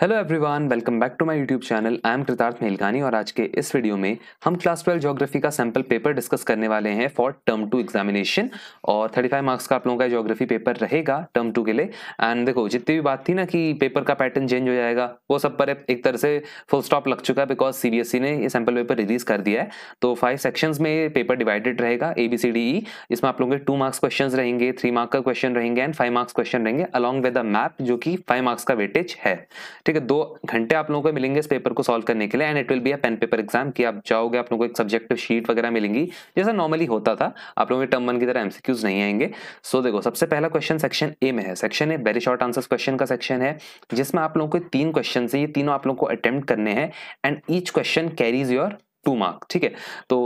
Hello everyone welcome back to my YouTube channel I am Kritarth Melkani और आज के इस वीडियो में हम क्लास ट्वेल्व ज्योग्राफी का सैम्पल पेपर डिस्कस करने वाले हैं फॉर टर्म टू एग्जामिनेशन और 35 मार्क्स का आप लोगों का ज्योग्राफी पेपर रहेगा टर्म टू के लिए एंड देखो जितनी भी बात थी ना कि पेपर का पैटर्न चेंज हो जाएगा वो सब पर एक तरह से फुल स्टॉप लग चुका है बिकॉज सी e ने ये सैम्पल पेपर रिलीज कर दिया है तो फाइव सेक्शन में पेपर डिवाइडेड रहेगा A B C D E इसमें आप लोगों के टू मार्क्स क्वेश्चन रहेंगे थ्री मार्क का क्वेश्चन रहेंगे एंड फाइव मार्क्स क्वेश्चन रहेंगे अलॉन्ग विद द मैप जो कि फाइव मार्क्स का वेटेज है ठीक है दो घंटे आप लोगों को मिलेंगे इस पेपर को सॉल्व करने के लिए and it will be a pen paper exam कि आप जाओगे आप लोगों को एक सब्जेक्टिव शीट वगैरह मिलेंगी जैसा नॉर्मली होता था आप लोगों के टर्म वन की तरह एमसीक्यूज नहीं आएंगे सो देखो सबसे पहला क्वेश्चन सेक्शन ए में है section A very short answer question का सेक्शन है जिसमें आप लोगों को तीन क्वेश्चन है ये तीनों आप लोगों को अटेम्प्ट करने हैं and each question carries your two mark ठीक है तो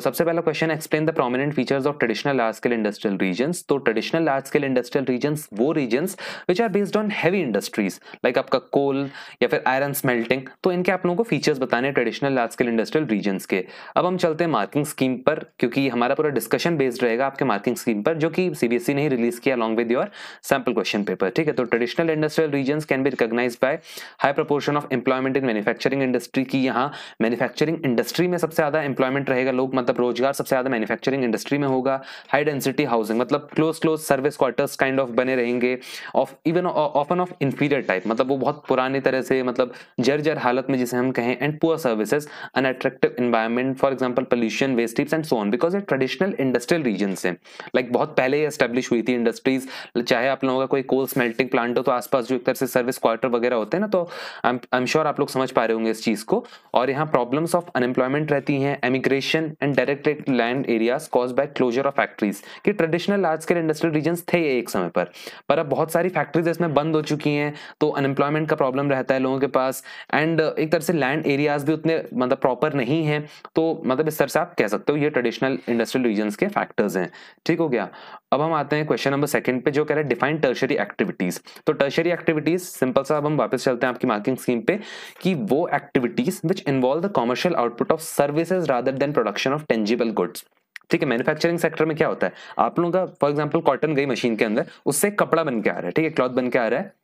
सबसे पहला क्वेश्चन explain the prominent features of traditional large scale industrial region तो traditional large scale industrial region वो region which are based on heavy industries like आपका कोल या फिर आयरन स्मेल्टिंग तो इनके आप लोगों को फीचर्स बताने traditional large scale industrial region के अब हम चलते हैं मार्किंग स्कीम पर क्योंकि हमारा पूरा डिस्कशन बेस्ड रहेगा आपके मार्किंग स्कीम पर जो कि सीबीएसई e ने रिलीज किया along with your sample question paper ठीक है तो traditional industrial region can be recognise by high proportion of employment in manufacturing industry की यहाँ मैनुफैक्चरिंग इंडस्ट्री इंडस्ट्री में सबसे ज़्यादा एम्प्लॉयमेंट रहेगा लोग मतलब रोजगार सबसे ज़्यादा मैन्युफैक्चरिंग इंडस्ट्री में होगा हाई डेंसिटी हाउसिंग मतलब close close service quarters kind of बने रहेंगे of even often of inferior type मतलब वो बहुत पुराने तरह से मतलब जर्जर हालत में जिसे हम कहें and poor services unattractive environment for example pollution waste tips and so on because ये ट्रेडिशनल इंडस्ट्रियल रीजन से लाइक बहुत पहले स्टेब्लिश हुई थी इंडस्ट्रीज चाहे आप लोगों का कोई कोल स्मेल्टिंग प्लांट हो तो आसपास जो एक तरह से सर्विस क्वार्टर वगैरह होते हैं ना तो आई एम श्योर आप लोग समझ पा रहे होंगे इस चीज़ को और यहाँ प्रॉब्लम्स ऑफ अनएम्प्लॉय रिक्वायरमेंट रहती हैं emigration and direct land areas cause by closure of factories कि traditional large scale industrial region थे एक समय पर पर अब बहुत सारी फैक्ट्रीज इसमें बंद हो चुकी हैं तो अनएम्प्लॉयमेंट का प्रॉब्लम रहता है लोगों के पास एंड एक तरह से लैंड एरियाज भी उतने मतलब प्रॉपर नहीं है तो मतलब इस तरह से आप कह सकते हो ये ट्रेडिशनल इंडस्ट्रियल रीजन के फैक्टर्स हैं ठीक हो गया अब हम आते हैं क्वेश्चन नंबर सेकंड पे जो कह रहे हैं डिफाइन टर्शरी एक्टिविटीज तो टर्शरी एक्टिविटीज सिंपल सा अब हम वापस चलते हैं आपकी मार्किंग स्कीम पे कि वो activities which involve the commercial output of of services rather than production of tangible goods ठीक है मैन्युफैक्चरिंग सेक्टर में क्या होता है आप लोगों का फॉर एग्जाम्पल कॉटन गई मशीन के अंदर उससे कपड़ा बन के आ रहा है ठीक है क्लॉथ बन के आ रहा है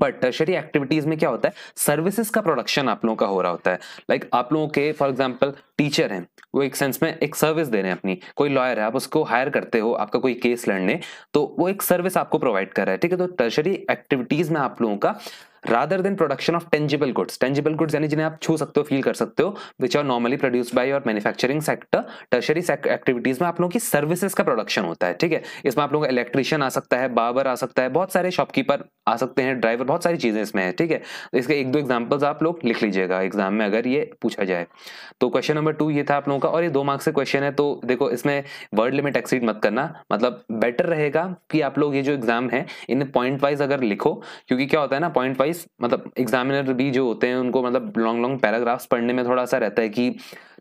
बट टर्शरी एक्टिविटीज में क्या होता है सर्विसेज का प्रोडक्शन आप लोगों का हो रहा होता है लाइक like, आप लोगों के फॉर एग्जांपल टीचर हैं वो एक सेंस में एक सर्विस दे रहे हैं अपनी कोई लॉयर है आप उसको हायर करते हो आपका कोई केस लड़ने तो वो एक सर्विस आपको प्रोवाइड कर रहा है ठीक है तो टर्शरी एक्टिविटीज में आप लोगों का rather than production of tangible goods tangible goods यानी जिन्हें आप छू सकते हो फील कर सकते हो which are normally produce by your manufacturing sector tertiary activities में आप लोगों की सर्विसेज का प्रोडक्शन होता है ठीक है इसमें आप लोग इलेक्ट्रिशियन आ सकता है बाबर आ सकता है बहुत सारे शॉपकीपर आ सकते हैं ड्राइवर बहुत सारी चीजें इसमें है ठीक है इसके एक दो एग्जाम्पल्स आप लोग लिख लीजिएगा एग्जाम में अगर ये पूछा जाए तो क्वेश्चन नंबर टू ये था आप लोगों का और ये दो मार्क्स से क्वेश्चन है तो देखो इसमें वर्ड लिमिट एक्सीड मत करना मतलब बेटर रहेगा कि आप लोग ये जो एग्जाम है इन पॉइंट वाइज अगर लिखो क्योंकि क्या होता है ना पॉइंट वाइज मतलब एग्जामिनर भी जो होते हैं उनको मतलब लॉन्ग लॉन्ग पैराग्राफ्स पढ़ने में थोड़ा सा रहता है कि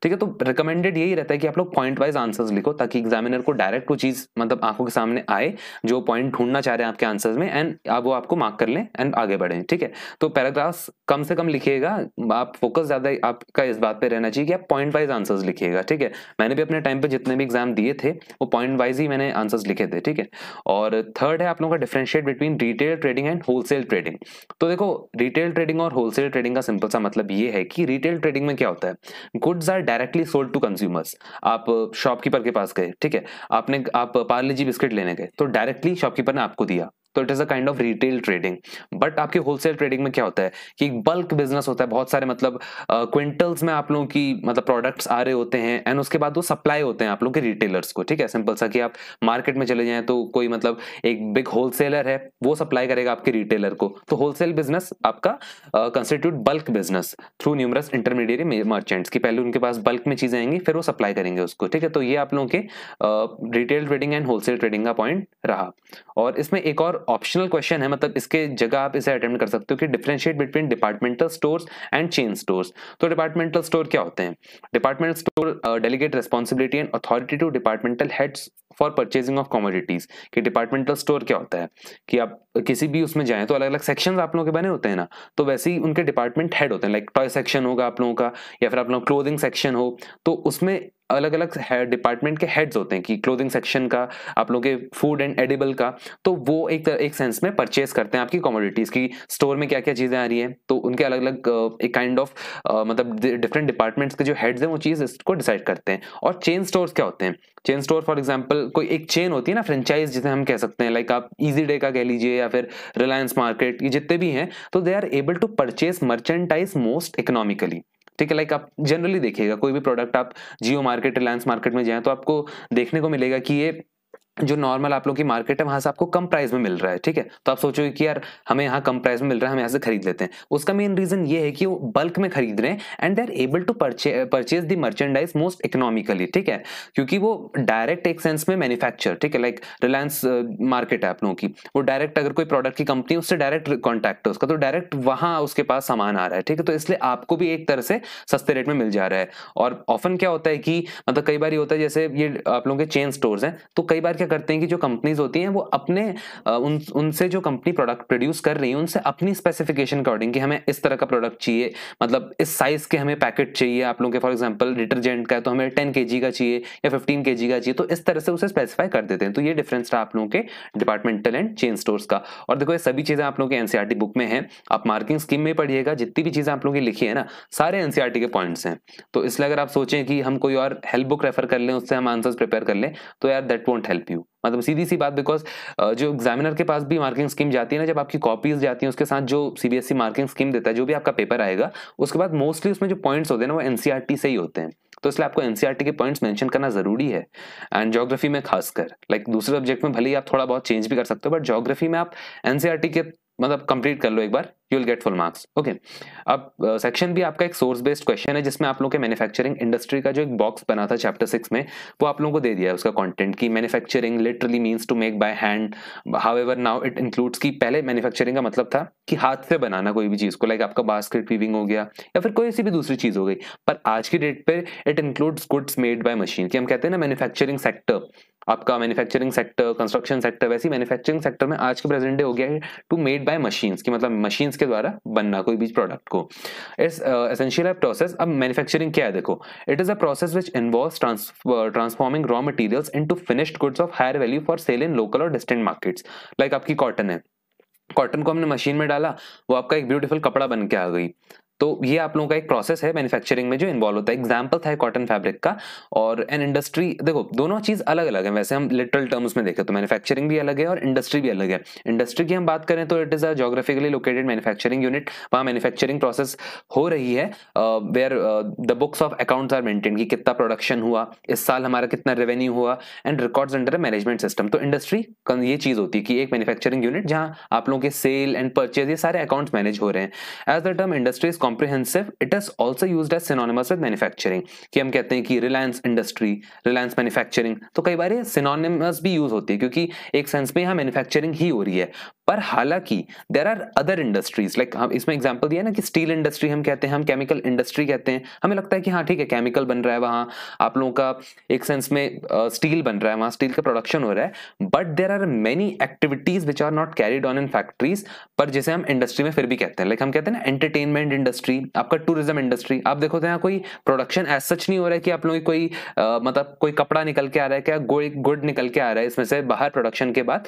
ठीक है तो रिकमेंडेड यही रहता है कि आप लोग पॉइंट वाइज आंसर्स लिखो ताकि एग्जामिनर को डायरेक्ट वो चीज़ मतलब आंखों के सामने आए जो पॉइंट ढूंढना चाह रहे हैं आपके आंसर्स में एंड आप वो आपको मार्क कर लें एंड आगे बढ़े ठीक है तो पैराग्राफ्स कम से कम लिखिएगा आप फोकस ज़्यादा आपका इस बात पर रहना चाहिए कि आप पॉइंट वाइज आंसर्स लिखिएगा ठीक है मैंने भी अपने टाइम पर जितने भी एग्जाम दिए थे वो पॉइंट वाइज ही मैंने आंसर्स लिखे थे ठीक है और थर्ड है आप लोगों का differentiate between retail trading and wholesale trading तो देखो रिटेल ट्रेडिंग और होलसेल ट्रेडिंग का सिंपल सा मतलब ये है कि रिटेल ट्रेडिंग में क्या होता है goods are directly sold to consumers आप शॉपकीपर uh, के पास गए ठीक है आपने आप पार्ले uh, जी बिस्किट लेने गए तो डायरेक्टली शॉपकीपर ने आपको दिया तो it is a kind of retail trading but आपके होलसेल ट्रेडिंग में क्या होता है कि बल्क बिजनेस होता है बहुत सारे मतलब क्विंटल्स uh, में आप लोगों की मतलब प्रोडक्ट्स आ रहे होते हैं एंड उसके बाद वो सप्लाई होते हैं आप लोगों के रिटेलर्स को ठीक है सिंपल सा कि आप मार्केट में चले जाएं तो कोई मतलब एक बिग होलसेलर है वो सप्लाई करेगा आपके रिटेलर को तो होलसेल बिजनेस आपका constitute bulk business through numerous intermediate merchants की पहले उनके पास बल्क में चीजें आएंगी फिर वो सप्लाई करेंगे उसको ठीक है तो ये आप लोगों के retail trading and wholesale trading का पॉइंट रहा और इसमें एक और ऑप्शनल क्वेश्चन है मतलब इसके जगह आप इसे अटेम्प्ट कर सकते हो कि differentiate between departmental stores and chain stores तो डिपार्टमेंटल स्टोर क्या होते हैं departmental store delegate responsibility and authority to departmental heads for purchasing of commodities कि डिपार्टमेंटल स्टोर क्या होता है कि आप किसी भी उसमें जाएं तो अलग अलग सेक्शंस आप लोगों के बने होते हैं ना तो वैसे ही उनके डिपार्टमेंट हेड होते हैं लाइक टॉय सेक्शन होगा आप लोगों का या फिर आप लोग क्लोथिंग सेक्शन हो तो उसमें अलग अलग डिपार्टमेंट के हेड्स होते हैं कि क्लोथिंग सेक्शन का आप लोगों के फूड एंड एडिबल का तो वो एक एक सेंस में परचेस करते हैं आपकी कॉमोडिटीज़ की स्टोर में क्या क्या चीज़ें आ रही हैं तो उनके अलग अलग uh, एक काइंड ऑफ uh, मतलब डिफरेंट डिपार्टमेंट्स के जो हेड्स हैं वो चीज़ इसको डिसाइड करते हैं और चेन स्टोर्स क्या होते हैं चेन स्टोर फॉर एग्जाम्पल कोई एक चेन होती है ना फ्रेंचाइज जिसे हम कह सकते हैं लाइक आप ईजी डे का कह लीजिए या फिर रिलायंस मार्केट ये जितने भी हैं तो they are able to purchase merchandise most economically ठीक है लाइक आप जनरली देखिएगा कोई भी प्रोडक्ट आप जियो मार्केट रिलायंस मार्केट में जाए तो आपको देखने को मिलेगा कि ये जो नॉर्मल आप लोग की मार्केट है वहां से आपको कम प्राइस में मिल रहा है ठीक है तो आप सोचोगे कि यार हमें यहाँ कम प्राइस में मिल रहा है हम यहाँ से खरीद लेते हैं उसका मेन रीजन ये है कि वो बल्क में खरीद रहे हैं and they are able to purchase the merchandise most economically ठीक है क्योंकि वो डायरेक्ट एक सेंस में मैन्युफैक्चर ठीक है लाइक रिलायंस मार्केट है आप लोगों की वो डायरेक्ट अगर कोई प्रोडक्ट की कंपनी उससे डायरेक्ट कॉन्टैक्ट है उसका तो डायरेक्ट वहां उसके पास सामान आ रहा है ठीक है तो इसलिए आपको भी एक तरह से सस्ते रेट में मिल जा रहा है और ऑफन क्या होता है कि मतलब कई बार ये होता है जैसे ये आप लोगों के चेन स्टोर है तो कई बार क्या करते हैं कि जो कंपनीज होती हैं वो अपने उन उनसे जो कंपनी प्रोडक्ट प्रोड्यूस कर रही है उनसे अपनी स्पेसिफिकेशन अकॉर्डिंग कि हमें इस तरह का प्रोडक्ट चाहिए मतलब इस साइज के हमें पैकेट चाहिए आप लोगों के फॉर एग्जाम्पल डिटर्जेंट का है तो हमें टेन के का चाहिए या फिफ्टीन के का चाहिए तो इस तरह से उसे स्पेसिफाई कर देते हैं तो ये डिफरेंस रहा आप लोगों के डिपार्टमेंटल एंड चेन स्टोर्स का और देखो ये सभी चीज़ें आप लोगों के एनसीआर बुक e में है आप मार्किंग स्कीम में पढ़िएगा जितनी भी चीज़ें आप लोगों की लिखी है ना सारे एनसीआर e के पॉइंट्स हैं तो इसलिए अगर आप सोचें कि हम कोई और हेल्प बुक रेफर कर लें उससे हम आंसर्स प्रिपेयर कर लें तो यार दैट वोंट हेल्प मतलब सीधी सी बात बिकॉज जो एग्जामिनर के पास भी मार्किंग स्कीम जाती है ना जब आपकी कॉपीज जाती हैं उसके साथ जो सीबीएसई मार्किंग स्कीम देता है जो भी आपका पेपर आएगा उसके बाद मोस्टली उसमें जो पॉइंट्स होते हैं ना वो एनसीईआरटी से ही होते हैं तो इसलिए आपको एनसीआर के पॉइंट्स मेंशन करना जरूरी है एंड जोग्राफी में खासकर लाइक like, दूसरे सब्जेक्ट में भले ही आप थोड़ा बहुत चेंज भी कर सकते हो बट जोग्राफी में आप एनसीईआरटी के मतलब कंप्लीट कर लो एक बार you will get full marks okay अब सेक्शन uh, भी आपका एक सोर्स बेस्ड क्वेश्चन है जिसमें आप लोगों के मैन्युफैक्चरिंग इंडस्ट्री का जो एक बॉक्स बना था चैप्टर सिक्स में वो आप लोगों को दे दिया है उसका कॉन्टेंट की manufacturing literally means to make by hand however now it includes की पहले मैन्युफैक्चरिंग का मतलब था कि हाथ से बनाना कोई भी चीज़ को लाइक like आपका बास्केट वीविंग हो गया या फिर कोई सी भी दूसरी चीज़ हो गई पर आज की डेट पर it includes goods made by machine कि हम कहते हैं ना मैन्युफैक्चरिंग सेक्टर आपका मैन्युफैक्चरिंग सेक्टर कंस्ट्रक्शन सेक्टर वैसी मैन्युफैक्चरिंग सेक्टर में आज के प्रेजेंट डे हो गया है टू मेड बाय मशीन्स की मतलब मशीन्स किसके द्वारा बनना कोई भी प्रोडक्ट को इट्स एसेंशियल है प्रोसेस अब मैन्युफैक्चरिंग क्या है देखो it is a process which involve transforming raw materials into finished goods of higher value for sale in local और डिस्टेंट मार्केट्स लाइक आपकी कॉटन है कॉटन को हमने मशीन में डाला वो आपका एक ब्यूटीफुल कपड़ा बन के आ गई तो ये आप लोगों का एक प्रोसेस है मैन्युफैक्चरिंग में जो इन्वॉल्व होता है एग्जाम्पल था कॉटन फैब्रिक का और एन इंडस्ट्री देखो दोनों चीज अलग अलग है वैसे हम लिटरल टर्म्स में देखें तो मैन्युफैक्चरिंग भी अलग है और इंडस्ट्री भी अलग है इंडस्ट्री की हम बात करें तो it is a geographically located manufacturing unit वहां मैन्युफैक्चरिंग प्रोसेस हो रही है where the books of account are maintain की कितना प्रोडक्शन हुआ इस साल हमारा कितना रेवेन्यू हुआ and record under management system तो इंडस्ट्री ये चीज होती है कि एक मैन्युफैक्चरिंग यूनिट जहां आप लोगों के सेल एंड परचेज ये सारे अकाउंट्स मैनेज हो रहे हैं as the term industries comprehensive it is also use as synonymous with manufacturing. कि हम कहते हैं कि रिलायंस इंडस्ट्री रिलायंस मैन्युफैक्चरिंग तो कई बार ये सिनोनिमस भी यूज होती है क्योंकि एक सेंस में यहाँ मैन्युफैक्चरिंग ही हो रही है पर हालांकि there are other industries like हम इसमें एग्जाम्पल दिया ना कि स्टील इंडस्ट्री हम कहते हैं हम केमिकल इंडस्ट्री कहते हैं हमें लगता है कि हाँ ठीक है केमिकल बन रहा है वहाँ आप लोगों का एक सेंस में स्टील uh, बन रहा है वहाँ स्टील का प्रोडक्शन हो रहा है but there are many activities which are not carried on in factories पर जैसे हम इंडस्ट्री में फिर भी कहते हैं लाइक हम कहते हैं ना एंटरटेनमेंट इंडस्ट्री आपका टूरिज्म इंडस्ट्री आप देखो तो यहाँ कोई प्रोडक्शन एज सच नहीं हो रहा है कि आप लोगों की कोई uh, मतलब कोई कपड़ा निकल के आ रहा है क्या गुड निकल के आ रहा है इसमें से बाहर प्रोडक्शन के बाद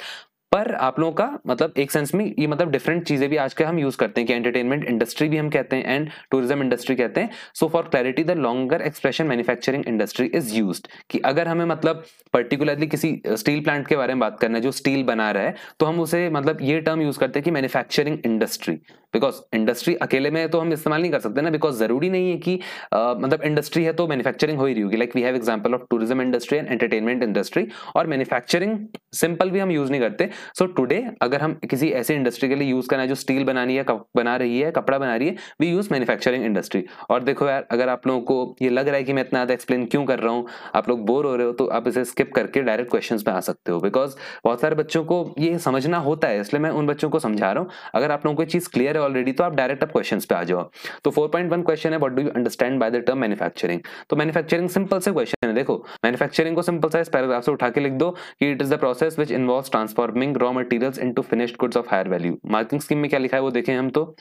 पर आप लोगों का मतलब एक सेंस में ये मतलब डिफरेंट चीजें भी आजकल हम यूज करते हैं कि एंटरटेनमेंट इंडस्ट्री भी हम कहते हैं एंड टूरिज्म इंडस्ट्री कहते हैं so for clarity the longer expression manufacturing industry is use कि अगर हमें मतलब पर्टिकुलरली किसी स्टील प्लांट के बारे में बात करना है जो स्टील बना रहा है तो हम उसे मतलब ये टर्म यूज करते हैं कि मैन्युफैक्चरिंग इंडस्ट्री बिकॉज इंडस्ट्री अकेले में तो हम इस्तेमाल नहीं कर सकते ना बिकॉज जरूरी नहीं है कि आ, मतलब इंडस्ट्री है तो मैन्युफैक्चरिंग हो ही रही होगी like we have example of tourism industry and entertainment industry और मैन्युफैक्चरिंग सिंपल भी हम यूज नहीं करते सो so, टुडे अगर हम किसी ऐसे इंडस्ट्री के लिए यूज करना है जो स्टील बनानी है बना रही है कपड़ा बना रही है वी यूज मैन्युफैक्चरिंग इंडस्ट्री और देखो यार अगर आप लोगों को ये लग रहा है कि मैं इतना ज्यादा एक्सप्लेन क्यों कर रहा हूँ आप लोग बोर हो रहे हो तो आप इसे स्किप करके डायरेक्ट क्वेश्चन में आ सकते हो बिकॉज बहुत सारे बच्चों को ये समझना होता है इसलिए मैं उन बच्चों को समझा रहा हूँ अगर आप लोगों को चीज क्लियर है ऑलरेडी तो आप डायरेक्ट अब क्वेश्चन पे आ जाओ तो 4.1 क्वेश्चन है what do you understand by the term manufacturing तो मैन्युफैक्चरिंग सिंपल से क्वेश्चन है देखो मैन्युफैक्चरिंग को सिंपल सा इस पैराग्राफ से उठा के लिख दो कि it is the process which involve transforming raw materials into finished goods of higher value marking scheme में क्या लिखा है वो देखें हम तो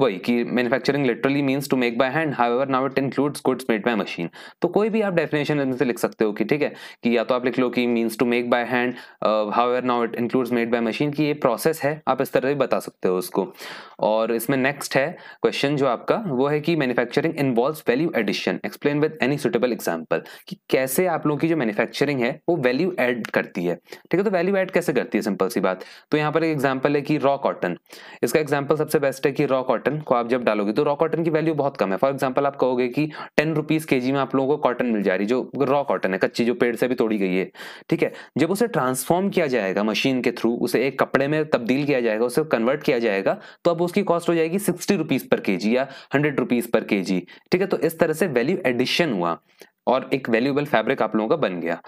वही कि manufacturing literally means to make by hand ever now it includes goods made by machine तो कोई भी आप डेफिनेशन से लिख सकते हो कि ठीक है कि या तो आप लिख लो कि means to make by hand however now it includes made by machine की ये प्रोसेस है आप इस तरह भी बता सकते हो उसको और इसमें नेक्स्ट है क्वेश्चन जो आपका वो है कि manufacturing involve value addition explain with any suitable example कि कैसे आप लोगों की जो मैन्युफैक्चरिंग है वो वैल्यू एड करती है ठीक है तो वैल्यू एड कैसे करती है सिंपल सी बात तो यहाँ पर एक एग्जाम्पल है कि रॉ कॉटन इसका एग्जाम्पल सबसे बेस्ट है कि रॉ कॉटन कॉटन को आप जब डालोगे तो रॉ कॉटन की वैल्यू बहुत कम है फॉर एग्जाम्पल आप कहोगे कि टेन रुपीज के में आप लोगों को कॉटन मिल जा रही जो रॉ कॉटन है कच्ची जो पेड़ से भी तोड़ी गई है ठीक है जब उसे ट्रांसफॉर्म किया जाएगा मशीन के थ्रू उसे एक कपड़े में तब्दील किया जाएगा उसे कन्वर्ट किया जाएगा तो अब उसकी कॉस्ट हो जाएगी सिक्सटी रुपीज पर के या हंड्रेड रुपीज पर के ठीक है तो इस तरह से वैल्यू एडिशन हुआ और एक वैल्यूएबल फैब्रिक आप लोगों का बन गया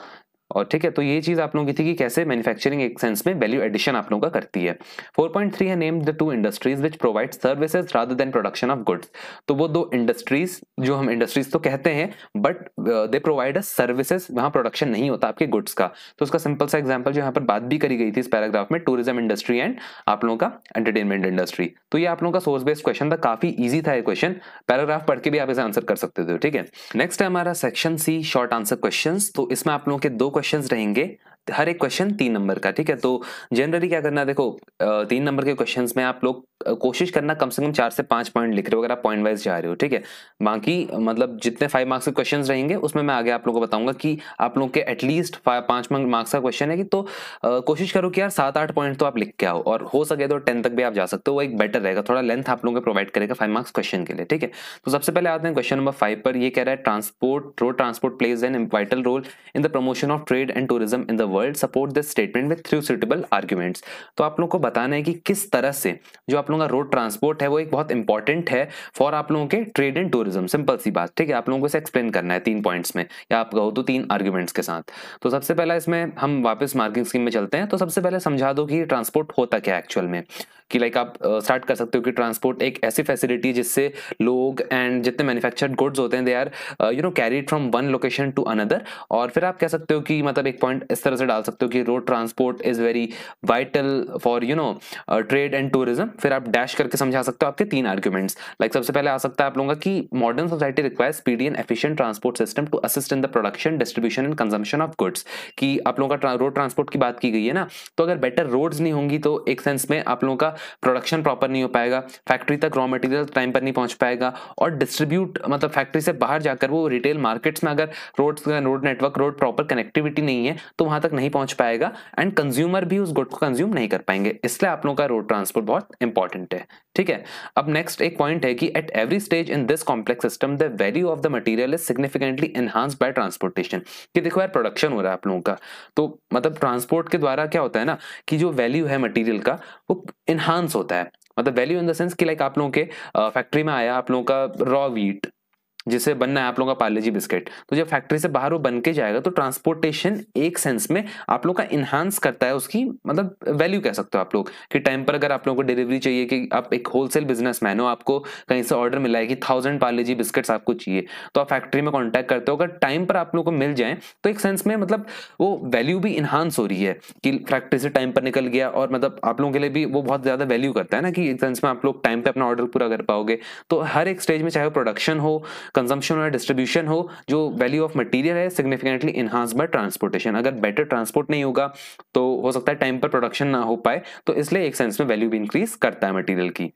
और ठीक है तो ये चीज़ आप लोगों की थी कि कैसे मैन्युफैक्चरिंग एक सेंस में वैल्यू एडिशन आप लोगों का करती है 4.3 है name the two industries which provide services rather than production of goods तो वो दो इंडस्ट्रीज जो हम इंडस्ट्रीज तो कहते हैं but they provide a services वहां प्रोडक्शन नहीं होता आपके गुड्स का तो उसका सिंपल सा एग्जाम्पल जो यहाँ पर बात भी करी गई थी इस पैराग्राफ में टूरिज्म इंडस्ट्री एंड आप लोगों का एंटरटेनमेंट इंडस्ट्री तो ये आप लोगों का सोर्स बेस्ड क्वेश्चन था काफी ईजी था यह क्वेश्चन पैराग्राफ पढ़ के भी आप इसे आंसर कर सकते थे ठीक है नेक्स्ट है हमारा section C short answer question तो इसमें आप लोगों के दो क्वेश्चंस रहेंगे हर एक क्वेश्चन तीन नंबर का ठीक है तो जनरली क्या करना देखो तीन नंबर के क्वेश्चन में आप लोग कोशिश करना कम से कम चार से पांच पॉइंट लिख रहे हो अगर आप पॉइंट वाइज जा रहे हो ठीक है बाकी मतलब जितने फाइव मार्क्स के क्वेश्चन रहेंगे उसमें मैं आगे आप लोगों को बताऊंगा कि आप लोग के एटलीस्ट पांच मार्क्स का क्वेश्चन है कि तो कोशिश करो कि यार सात आठ पॉइंट तो आप लिख के आओ और हो सके तो टेन तक भी आप जा सकते हो वो एक बेटर रहेगा थोड़ा लेंथ आप लोगों को प्रोवाइड करेगा फाइव मार्क्स क्वेश्चन के लिए ठीक है तो सबसे पहले आते हैं क्वेश्चन नंबर फाइव पर यह कह रहा है transport road transport plays an vital role in the promotion of trade and tourism in the world support this statement with through suitable arguments तो आप लोगों को बताना है कि किस तरह से जो आप लोगों का रोड ट्रांसपोर्ट है वो एक बहुत इंपॉर्टेंट है फॉर आप लोगों के ट्रेड एंड टूरिज्म सिंपल सी बात ठीक है आप लोगों को इसे एक्सप्लेन करना है तीन पॉइंट्स में या आप कहो तो तीन आर्ग्यूमेंट्स के साथ तो सबसे पहला इसमें हम वापस मार्किंग स्कीम में चलते हैं तो सबसे पहले समझा दो कि ट्रांसपोर्ट होता क्या एक्चुअल में कि लाइक आप स्टार्ट कर सकते हो कि ट्रांसपोर्ट एक ऐसी फैसिलिटी जिससे लोग एंड जितने मैन्युफैक्चर्ड गुड्स होते हैं they are you know carried from one location to another और फिर आप कह सकते हो कि मतलब एक पॉइंट इस तरह से से डाल सकते हो कि road transport is very vital for you know trade and tourism फिर आप डैश करके समझा सकते हो आपके तीन आर्ग्यूमेंट्स लाइक सबसे पहले आ सकता है आप लोगों का कि modern society requires speedy and efficient transport system to assist in the production distribution and consumption of goods कि आप लोगों का रोड ट्रांसपोर्ट की बात की गई है ना तो अगर बेटर रोड्स नहीं होंगी तो एक सेंस में आप लोगों का प्रोडक्शन प्रॉपर नहीं हो पाएगा फैक्ट्री तक रॉ मटेरियल टाइम पर नहीं पहुंच पाएगा और डिस्ट्रीब्यूट मतलब फैक्ट्री से बाहर जाकर वो रिटेल मार्केट्स में अगर road road network road proper connectivity नहीं है तो वहां तक तक नहीं पहुंच पाएगा एंड कंज्यूमर भी उस गुड को कंज्यूम नहीं कर पाएंगे इसलिए आप लोगों का रोड ट्रांसपोर्ट बहुत इंपॉर्टेंट है ठीक है अब नेक्स्ट एक पॉइंट है कि at every stage in this complex system the value of the material is significantly enhance by transportation कि देखो यार प्रोडक्शन हो रहा है आप लोगों का तो मतलब ट्रांसपोर्ट के द्वारा क्या होता है ना कि जो वैल्यू है मटीरियल का वो इन्हांस होता है मतलब वैल्यू इन द सेंस कि लाइक आप लोगों के फैक्ट्री में आया आप लोगों का रॉ वीट जिसे बनना है आप लोगों का पार्ले जी बिस्किट तो जब फैक्ट्री से बाहर वो बन के जाएगा तो ट्रांसपोर्टेशन एक सेंस में आप लोग का इनहांस करता है उसकी मतलब वैल्यू कह सकते हो आप लोग कि टाइम पर अगर आप लोगों को डिलीवरी चाहिए कि आप एक होलसेल बिजनेस मैन हो आपको कहीं से ऑर्डर मिला है कि थाउजेंड पार्ले जी बिस्किट्स आपको चाहिए तो आप फैक्ट्री में कॉन्टैक्ट करते हो अगर टाइम पर आप लोग को मिल जाए तो एक सेंस में मतलब वो वैल्यू भी इन्हांस हो रही है कि फैक्ट्री से टाइम पर निकल गया और मतलब आप लोगों के लिए भी वो बहुत ज़्यादा वैल्यू करता है ना कि एक सेंस में आप लोग टाइम पर अपना ऑर्डर पूरा कर पाओगे तो हर एक स्टेज में चाहे वो प्रोडक्शन हो कंजम्पशन और डिस्ट्रीब्यूशन हो जो वैल्यू ऑफ मटेरियल है सिग्निफिकेंटली इन्हांस बाय ट्रांसपोर्टेशन अगर बेटर ट्रांसपोर्ट नहीं होगा तो हो सकता है टाइम पर प्रोडक्शन ना हो पाए तो इसलिए एक सेंस में वैल्यू भी इंक्रीज करता है मटीरियल की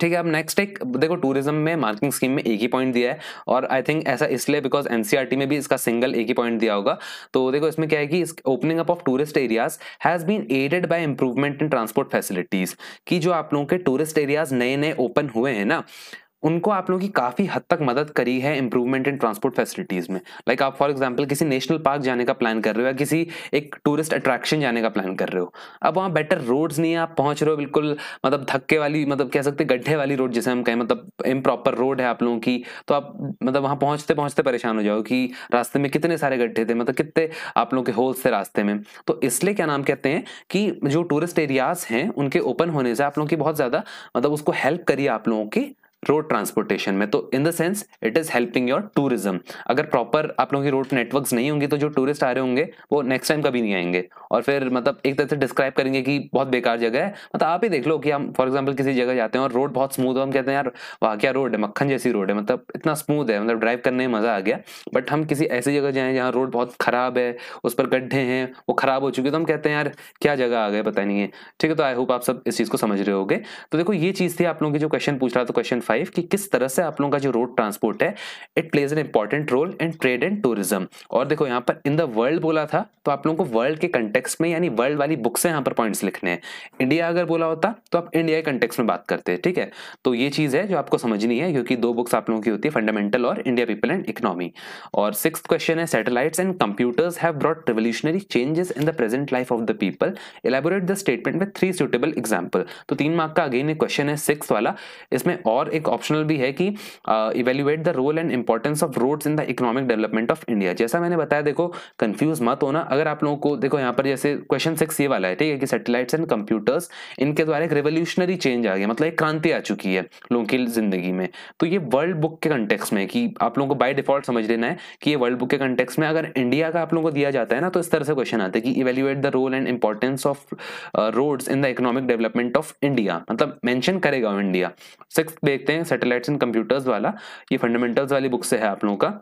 ठीक है अब नेक्स्ट एक देखो टूरिज्म में मार्किंग स्कीम में एक ही पॉइंट दिया है और आई थिंक ऐसा इसलिए बिकॉज एनसीईआरटी e में भी इसका सिंगल एक ही पॉइंट दिया होगा तो देखो इसमें क्या है कि opening up of tourist areas has been aided by improvement in transport facilities कि जो आप लोगों के टूरिस्ट एरियाज नए नए ओपन हुए हैं ना उनको आप लोगों की काफ़ी हद तक मदद करी है इंप्रूवमेंट इन ट्रांसपोर्ट फैसिलिटीज़ में लाइक आप फॉर एग्जांपल किसी नेशनल पार्क जाने का प्लान कर रहे हो या किसी एक टूरिस्ट अट्रैक्शन जाने का प्लान कर रहे हो अब वहाँ बेटर रोड्स नहीं है आप पहुँच रहे हो बिल्कुल मतलब धक्के वाली मतलब कह सकते गड्ढे वाली रोड जैसे हम कहें मतलब इम रोड है आप लोगों की तो आप मतलब वहाँ पहुँचते पहुँचते परेशान हो जाओ कि रास्ते में कितने सारे गड्ढे थे मतलब कितने आप लोगों के होल्स थे रास्ते में तो इसलिए क्या नाम कहते हैं कि जो टूरिस्ट एरियाज़ हैं उनके ओपन होने से आप लोगों की बहुत ज़्यादा मतलब उसको हेल्प करिए आप लोगों की रोड ट्रांसपोर्टेशन में तो in the sense it is helping your tourism अगर प्रॉपर आप लोगों की रोड नेटवर्क्स नहीं होंगे तो जो टूरिस्ट आ रहे होंगे वो नेक्स्ट टाइम कभी नहीं आएंगे और फिर मतलब एक तरह से डिस्क्राइब करेंगे कि बहुत बेकार जगह है मतलब आप ही देख लो कि हम फॉर एग्जाम्पल किसी जगह जाते हैं और रोड बहुत स्मूथ हो हम कहते हैं यार वहाँ क्या रोड है मक्खन जैसी रोड है मतलब इतना स्मूथ है मतलब ड्राइव करने में मजा आ गया बट हम किसी ऐसी जगह जाएं जहाँ रोड बहुत खराब है उस पर गड्ढे हैं वो खराब हो चुके तो हम कहते हैं यार क्या जगह आ गए पता नहीं है ठीक है तो आई होप आप सब इस चीज़ को समझ रहे हो तो देखो ये चीज़ थी आप लोगों की जो क्वेश्चन पूछ रहा था क्वेश्चन तो फाइव कि किस तरह से आप लोगों का जो रोड ट्रांसपोर्ट है it plays an important role in trade and tourism और देखो यहाँ पर इन द वर्ल्ड बोला था तो आप लोगों को वर्ल्ड के कंटेक्स में यानी वर्ल्ड वाली बुक से यहाँ पर पॉइंट्स लिखने हैं इंडिया अगर बोला होता तो आप इंडिया के कंटेक्स में बात करते हैं ठीक है तो ये चीज़ है जो आपको समझनी है क्योंकि दो बुक्स आप लोगों की होती है फंडामेंटल और इंडिया पीपल एंड इकोनॉमी और सिक्स क्वेश्चन है satellites and computers have broad revolutionary changes in the present life of the people elaborate the statement with three suitable example तो तीन मार्क का अगेन एक क्वेश्चन है six वाला इसमें और एक ऑप्शनल भी है कि evaluate the role and importance of roads in the economic development of India जैसा मैंने बताया देखो कंफ्यूज मत होना अगर आप लोगों को देखो यहाँ पर जैसे क्वेश्चन सिक्स ये वाला है ठीक है कि सेटेलाइट्स एंड कंप्यूटर्स इनके द्वारा एक रेवोल्यूशनरी चेंज आ गया मतलब एक क्रांति आ चुकी है लोगों की जिंदगी में तो ये वर्ल्ड बुक के कंटेक्स में कि आप लोगों को बाई डिफॉल्ट समझ लेना है कि ये वर्ल्ड बुक के कंटेक्स में अगर इंडिया का आप लोगों को दिया जाता है ना तो इस तरह से क्वेश्चन आते हैं कि evaluate the role and importance of roads in the economic development of India मतलब मैंशन करेगा इंडिया सिक्स लेते हैं सैटेलाइट्स एंड कंप्यूटर्स वाला ये फंडामेंटल्स वाली बुक से है आप लोगों का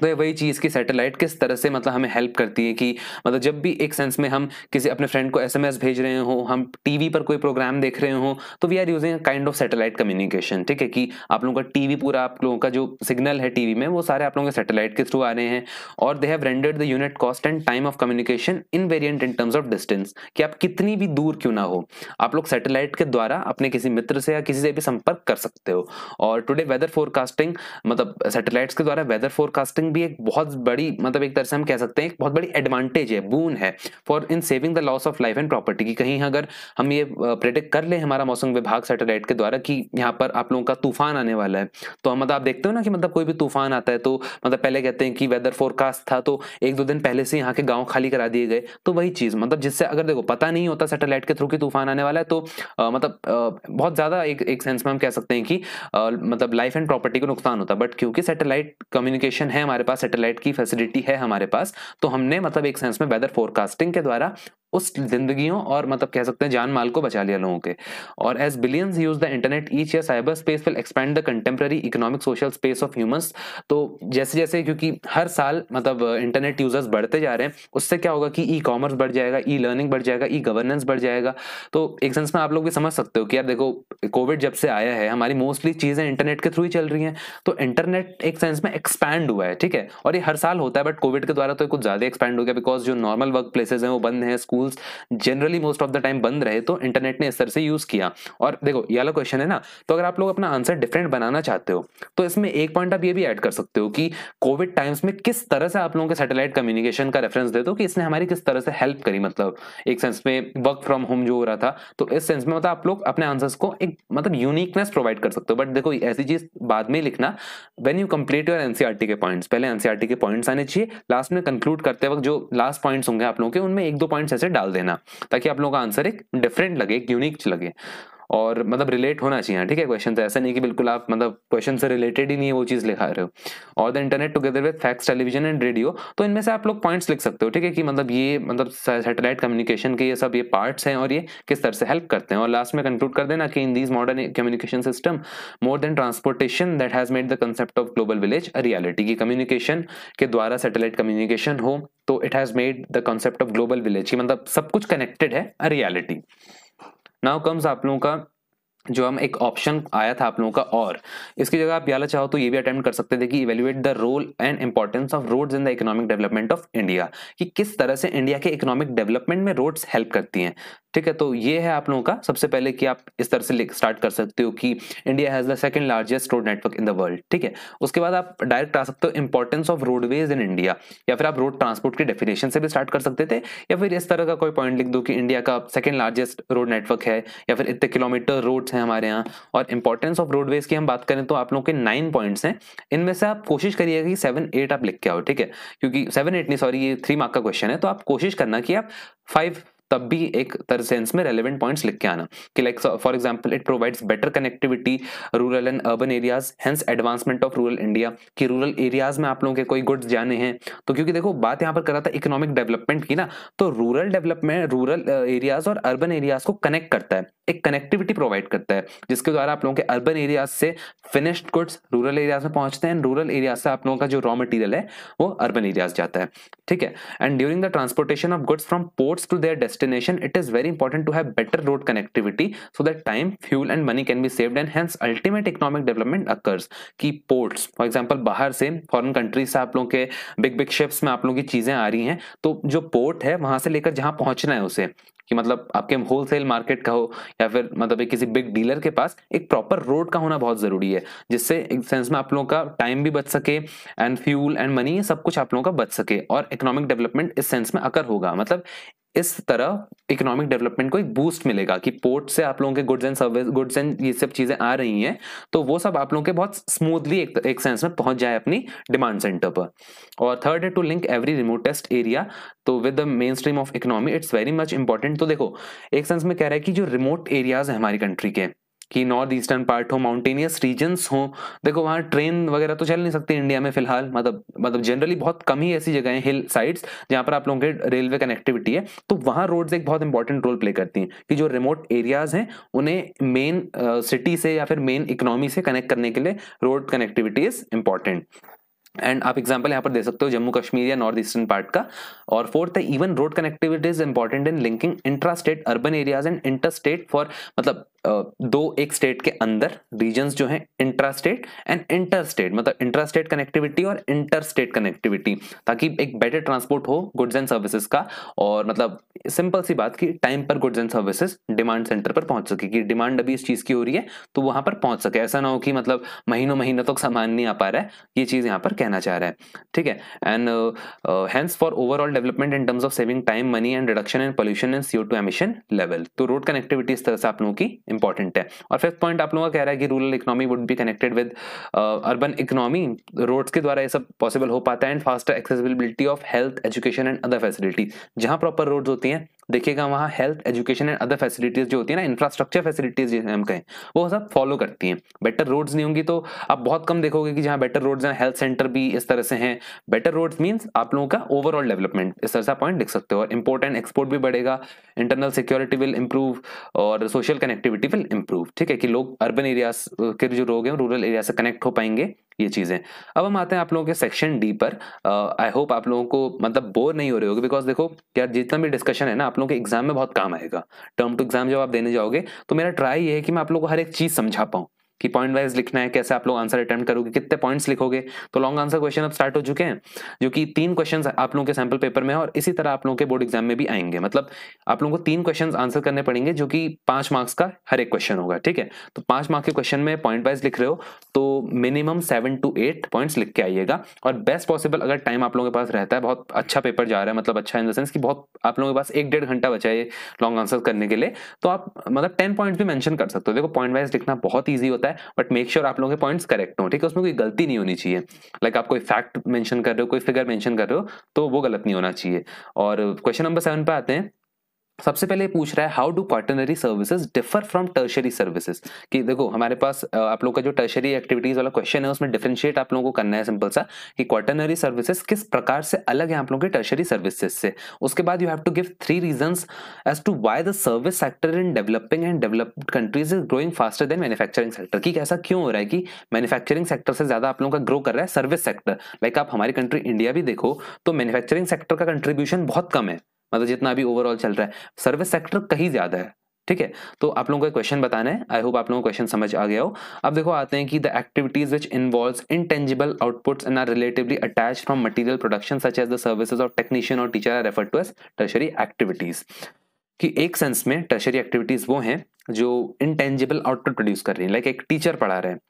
तो ये वही चीज़ की सैटेलाइट किस तरह से मतलब हमें हेल्प करती है कि मतलब जब भी एक सेंस में हम किसी अपने फ्रेंड को एसएमएस भेज रहे हो हम टीवी पर कोई प्रोग्राम देख रहे हो तो we are using kind of satellite communication ठीक है कि आप लोगों का टीवी पूरा आप लोगों का जो सिग्नल है टीवी में वो सारे आप लोगों के सैटेलाइट के थ्रू आ रहे हैं और they have rendered the unit cost and time of communication invariant in terms of distance कि आप कितनी भी दूर क्यों ना हो आप लोग सैटेलाइट के द्वारा अपने किसी मित्र से या किसी से भी संपर्क कर सकते हो और टुडे वेदर फोरकास्टिंग मतलब सैटेलाइट्स के द्वारा वेदर फोरकास्टिंग थिंक भी एक बहुत बड़ी मतलब एक तरह से हम कह सकते हैं एक बहुत बड़ी एडवांटेज है बून है for in saving the loss of life and property की कहीं अगर हम ये प्रेडिक्ट कर ले हमारा मौसम विभाग सैटेलाइट के द्वारा कि यहाँ पर आप लोगों का तूफान आने वाला है तो मतलब आप देखते हो ना कि मतलब कोई भी तूफान आता है तो मतलब पहले कहते हैं कि वेदर फोरकास्ट था तो एक दो दिन पहले से यहाँ के गाँव खाली करा दिए गए तो वही चीज़ मतलब जिससे अगर देखो पता नहीं होता सैटेलाइट के थ्रू कि तूफान आने वाला है तो मतलब बहुत ज़्यादा एक एक सेंस में हम कह सकते हैं कि मतलब लाइफ एंड प्रॉपर्टी को नुकसान होता है बट क्योंकि सैटेलाइट कम्युनिकेशन है हमारे पास सेटेलाइट की फैसिलिटी है हमारे पास तो हमने मतलब एक सेंस में वेदर फोरकास्टिंग के द्वारा उस जिंदगियों और मतलब कह सकते हैं जान माल को बचा लिया लोगों के और as billions use the internet each या cyber space will expand the contemporary economic social space of humans तो जैसे जैसे क्योंकि हर साल मतलब इंटरनेट यूजर्स बढ़ते जा रहे हैं उससे क्या होगा कि ई कॉमर्स बढ़ जाएगा ई लर्निंग बढ़ जाएगा ई गवर्नेंस बढ़ जाएगा तो एक सेंस में आप लोग भी समझ सकते हो कि यार देखो कोविड जब से आया है हमारी मोस्टली चीज़ें इंटरनेट के थ्रू ही चल रही हैं तो इंटरनेट एक सेंस में एक्सपैंड हुआ है ठीक है और ये हर साल होता है बट कोविड के द्वारा तो कुछ ज़्यादा एक्सपैंड हो गया बिकॉज जो नॉर्मल वर्क प्लेसेज हैं वो बंद हैं school schools generally most of the time बंद रहे तो इंटरनेट ने इस तरह से यूज किया और देखो ये वाला क्वेश्चन है ना तो अगर आप लोग अपना आंसर डिफरेंट बनाना चाहते हो तो इसमें एक पॉइंट आप ये भी ऐड कर सकते हो कि कोविड टाइम्स में किस तरह से आप लोगों के सैटेलाइट कम्युनिकेशन का रेफरेंस दे दो कि इसने हमारी किस तरह से हेल्प करी मतलब एक सेंस में वर्क फ्रॉम होम जो हो रहा था तो इस सेंस में मतलब आप लोग अपने आंसर्स को एक मतलब यूनिकनेस प्रोवाइड कर सकते हो बट देखो ऐसी चीज बाद में लिखना when you complete your NCERT के पॉइंट्स पहले एनसीआरटी e के पॉइंट्स आने चाहिए लास्ट में कंक्लूड करते वक्त जो लास्ट पॉइंट्स होंगे आप लोगों के उनमें एक दो पॉइंट्स ऐसे डाल देना ताकि आप लोगों का आंसर एक डिफरेंट लगे यूनिक लगे और मतलब रिलेट होना चाहिए हाँ, ठीक है क्वेश्चन से तो ऐसा नहीं कि बिल्कुल आप मतलब क्वेश्चन से रिलेटेड ही नहीं है वो चीज़ लिखा रहे हो और the internet together with fax television and radio तो इनमें से आप लोग पॉइंट्स लिख सकते हो ठीक है कि मतलब ये मतलब सेटेलाइट कम्युनिकेशन के ये सब ये पार्ट्स हैं और ये किस तरह से हेल्प करते हैं और लास्ट में कंक्लूड कर देना कि in these modern communication system more than transportation that has made the concept of global village reality की कम्युनिकेशन के द्वारा सेटेलाइट कम्युनिकेशन हो तो it has made the concept of global village मतलब सब कुछ कनेक्टेड है रियलिटी नाउ कम्स आप लोगों का जो हम एक ऑप्शन आया था आप लोगों का और इसकी जगह आप याला चाहो तो ये भी अटेम्प्ट कर सकते थे कि evaluate the role and importance of roads in the economic development of India कि किस तरह से इंडिया के इकोनॉमिक डेवलपमेंट में रोड्स हेल्प करती हैं ठीक है तो ये है आप लोगों का सबसे पहले कि आप इस तरह से स्टार्ट कर सकते हो कि India has the second largest road network in the world ठीक है उसके बाद आप डायरेक्ट आ सकते हो importance of roadways in India या फिर आप रोड ट्रांसपोर्ट की डेफिनेशन से भी स्टार्ट कर सकते थे या फिर इस तरह का कोई पॉइंट लिख दो कि इंडिया का सेकेंड लार्जेस्ट रोड नेटवर्क है या फिर इतने किलोमीटर रोड हैं हमारे यहाँ और इंपॉर्टेंस ऑफ रोडवेज की हम बात करें तो आप लोगों के नाइन पॉइंट्स हैं इनमें से आप कोशिश करिएगा कि सेवन एट आप लिख के आओ ठीक है क्योंकि सेवन एट नहीं सॉरी ये थ्री मार्क का क्वेश्चन है तो आप कोशिश करना कि आप फाइव तब भी एक तरह सेंस में रेलिवेंट पॉइंट्स लिख के आना कि like for example it provides better connectivity rural and urban areas hence advancement of rural India कि रूरल एरियाज में आप लोगों के कोई गुड्स जाने हैं तो क्योंकि देखो बात यहाँ पर कर रहा था इकोनॉमिक डेवलपमेंट की ना तो रूरल डेवलपमेंट रूरल एरियाज और अर्बन एरियाज को कनेक्ट करता है एक कनेक्टिविटी प्रोवाइड करता है जिसके द्वारा आप लोगों के अर्बन एरियाज से फिनिश्ड गुड्स रूरल एरियाज में पहुंचते हैं रूरल एरियाज से आप लोगों का जो रॉ मटेरियल है वो अर्बन एरियाज जाता है ठीक है and during the transportation of goods from ports to their destination, it is very important to have better road connectivity so that time, fuel and money can be saved and hence ultimate economic development occurs. कि ports, for example, बाहर से foreign countries से आप लोगों के big big ships में आप लोगों की चीज़ें आ रही हैं तो जो port है वहाँ से लेकर जहाँ पहुँचना है उसे कि मतलब आपके होलसेल मार्केट का हो या फिर मतलब एक किसी बिग डीलर के पास एक प्रॉपर रोड का होना बहुत ज़रूरी है जिससे एक सेंस में आप लोगों का टाइम भी बच सके एंड फ्यूल एंड मनी सब कुछ आप लोगों का बच सके और इकोनॉमिक डेवलपमेंट इस सेंस में अकर होगा मतलब इस तरह इकोनॉमिक डेवलपमेंट को एक बूस्ट मिलेगा कि पोर्ट से आप लोगों के goods and service goods and ये सब चीजें आ रही हैं तो वो सब आप लोगों के बहुत स्मूथली एक, एक सेंस में पहुंच जाए अपनी डिमांड सेंटर पर और थर्ड है to link every remotest area तो with the mainstream of economy it's very much important तो देखो एक सेंस में कह रहा है कि जो रिमोट एरियाज है हमारी कंट्री के कि नॉर्थ ईस्टर्न पार्ट हो माउंटेनियस रीजन्स हो देखो वहां ट्रेन वगैरह तो चल नहीं सकती इंडिया में फिलहाल मतलब मतलब जनरली बहुत कम ही ऐसी जगह है हिल साइड्स जहाँ पर आप लोगों के रेलवे कनेक्टिविटी है तो वहाँ रोड्स एक बहुत इंपॉर्टेंट रोल प्ले करती हैं कि जो रिमोट एरियाज हैं उन्हें मेन सिटी से या फिर मेन इकोनॉमी से कनेक्ट करने के लिए road connectivity is important and आप एग्जाम्पल यहाँ पर दे सकते हो जम्मू कश्मीर या नॉर्थ ईस्टर्न पार्ट का और फोर्थ है even road connectivity is important in linking intra state urban areas and inter state for मतलब दो एक स्टेट के अंदर रीजन जो है intrastate state and inter state मतलब इंट्रास्टेट स्टेट कनेक्टिविटी और इंटर स्टेट कनेक्टिविटी ताकि एक बेटर ट्रांसपोर्ट हो गुड्स एंड सर्विसेज का और मतलब सिंपल सी बात की टाइम पर goods and services demand centre पर पहुंच सके कि डिमांड अभी इस चीज की हो रही है तो वहां पर पहुंच सके ऐसा ना हो कि मतलब महीनों महीनों तक सामान नहीं आ पा रहा है ये चीज यहाँ पर कहना चाह रहा है ठीक है and hence for overall development in terms of saving time money and reduction in pollution and CO two emission level तो रोड कनेक्टिविटी इस तरह से आप लोगों की इंपॉर्टेंट है और फिफ्थ पॉइंट आप लोगों का कह रहा है कि rural economy would be connected with urban economy roads के द्वारा ये सब पॉसिबल हो पाता है and faster accessibility of health education and other facility जहाँ प्रॉपर रोड्स होती हैं देखिएगा वहाँ health education and other facilities जो होती है ना इंफ्रास्ट्रक्चर फैसिलिटीज जिसे हम कहें वो सब फॉलो करती हैं बेटर रोड्स नहीं होंगी तो आप बहुत कम देखोगे कि जहाँ बेटर रोड्स हैं हेल्थ सेंटर भी इस तरह से हैं बेटर रोड्स मीन्स आप लोगों का ओवरऑल डेवलपमेंट इस तरह से पॉइंट लिख सकते हो और इम्पोर्ट एंड एक्सपोर्ट भी बढ़ेगा इंटरनल सिक्योरिटी विल इम्प्रूव और सोशल कनेक्टिविटी विल इम्प्रूव ठीक है कि लोग अर्बन एरियाज के जो लोग हैं रूरल एरिया से कनेक्ट हो पाएंगे ये चीज़ें अब हम आते हैं आप लोगों के सेक्शन डी पर आई होप आप लोगों को मतलब बोर नहीं हो रहे होगे बिकॉज देखो यार जितना भी डिस्कशन है ना आप लोगों के एग्जाम में बहुत काम आएगा टर्म टू एग्जाम जब आप देने जाओगे तो मेरा ट्राई ये है कि मैं आप लोगों को हर एक चीज़ समझा पाऊँ कि पॉइंट वाइज लिखना है कैसे आप लोग आंसर अटेम्प्ट करोगे कितने पॉइंट्स लिखोगे तो लॉन्ग आंसर क्वेश्चन अब स्टार्ट हो चुके हैं जो कि तीन क्वेश्चन आप लोगों के सैम्पल पेपर में और इसी तरह आप लोगों के बोर्ड एग्जाम में भी आएंगे मतलब आप लोगों को तीन क्वेश्चन आंसर करने पड़ेंगे जो कि पांच मार्क्स का हर एक क्वेश्चन होगा ठीक है तो पांच मार्क्स के क्वेश्चन में पॉइंट वाइज लिख रहे हो तो minimum seven to eight points लिख के आइएगा और बेस्ट पॉसिबल अगर टाइम आप लोगों के पास रहता है बहुत अच्छा पेपर जा रहा है मतलब अच्छा इन द सेंस कि बहुत आप लोगों के पास एक डेढ़ घंटा बचा है लॉन्ग आंसर करने के लिए तो आप मतलब टेन पॉइंट भी मैंशन कर सकते हो देखो पॉइंट वाइज लिखना बहुत ईजी होता है है बट मेक श्योर आप लोगों के पॉइंट्स करेक्ट हो ठीक है उसमें कोई गलती नहीं होनी चाहिए लाइक आप कोई फैक्ट मेंशन कर रहे हो कोई फिगर मेंशन कर रहे हो तो वो गलत नहीं होना चाहिए और क्वेश्चन नंबर सेवन पे आते हैं सबसे पहले पूछ रहा है how do quaternary services differ from tertiary services कि देखो हमारे पास आप लोग का जो टर्शरी एक्टिविटीज वाला क्वेश्चन है उसमें डिफरेंशिएट आप लोगों को करना है सिंपल सा कि क्वार्टनरी सर्विसेज किस प्रकार से अलग है आप लोगों के टर्शरी सर्विसेज से उसके बाद you have to give three reason as to why the service sector in developing and developed countries is growing faster than manufacturing sector कि ऐसा क्यों हो रहा है कि मैन्युफैक्चरिंग सेक्टर से ज्यादा आप लोगों का ग्रो कर रहा है सर्विस सेक्टर लाइक आप हमारी कंट्री इंडिया भी देखो तो मैनुफेक्चरिंग सेक्टर का कंट्रीब्यूशन बहुत कम है मतलब जितना अभी ओवरऑल चल रहा है सर्विस सेक्टर कहीं ज्यादा है ठीक है तो आप लोगों को क्वेश्चन बताना है आई होप आप लोगों को क्वेश्चन समझ आ गया हो अब देखो आते हैं कि the activities which involve intangible outputs and are relatively attach from material production such as the services of technician और teacher are refer to as tertiary activities कि एक सेंस में टर्शरी एक्टिविटीज वो हैं जो इनटेंजिबल आउटपुट प्रोड्यूस कर रही है लाइक एक टीचर पढ़ा रहे हैं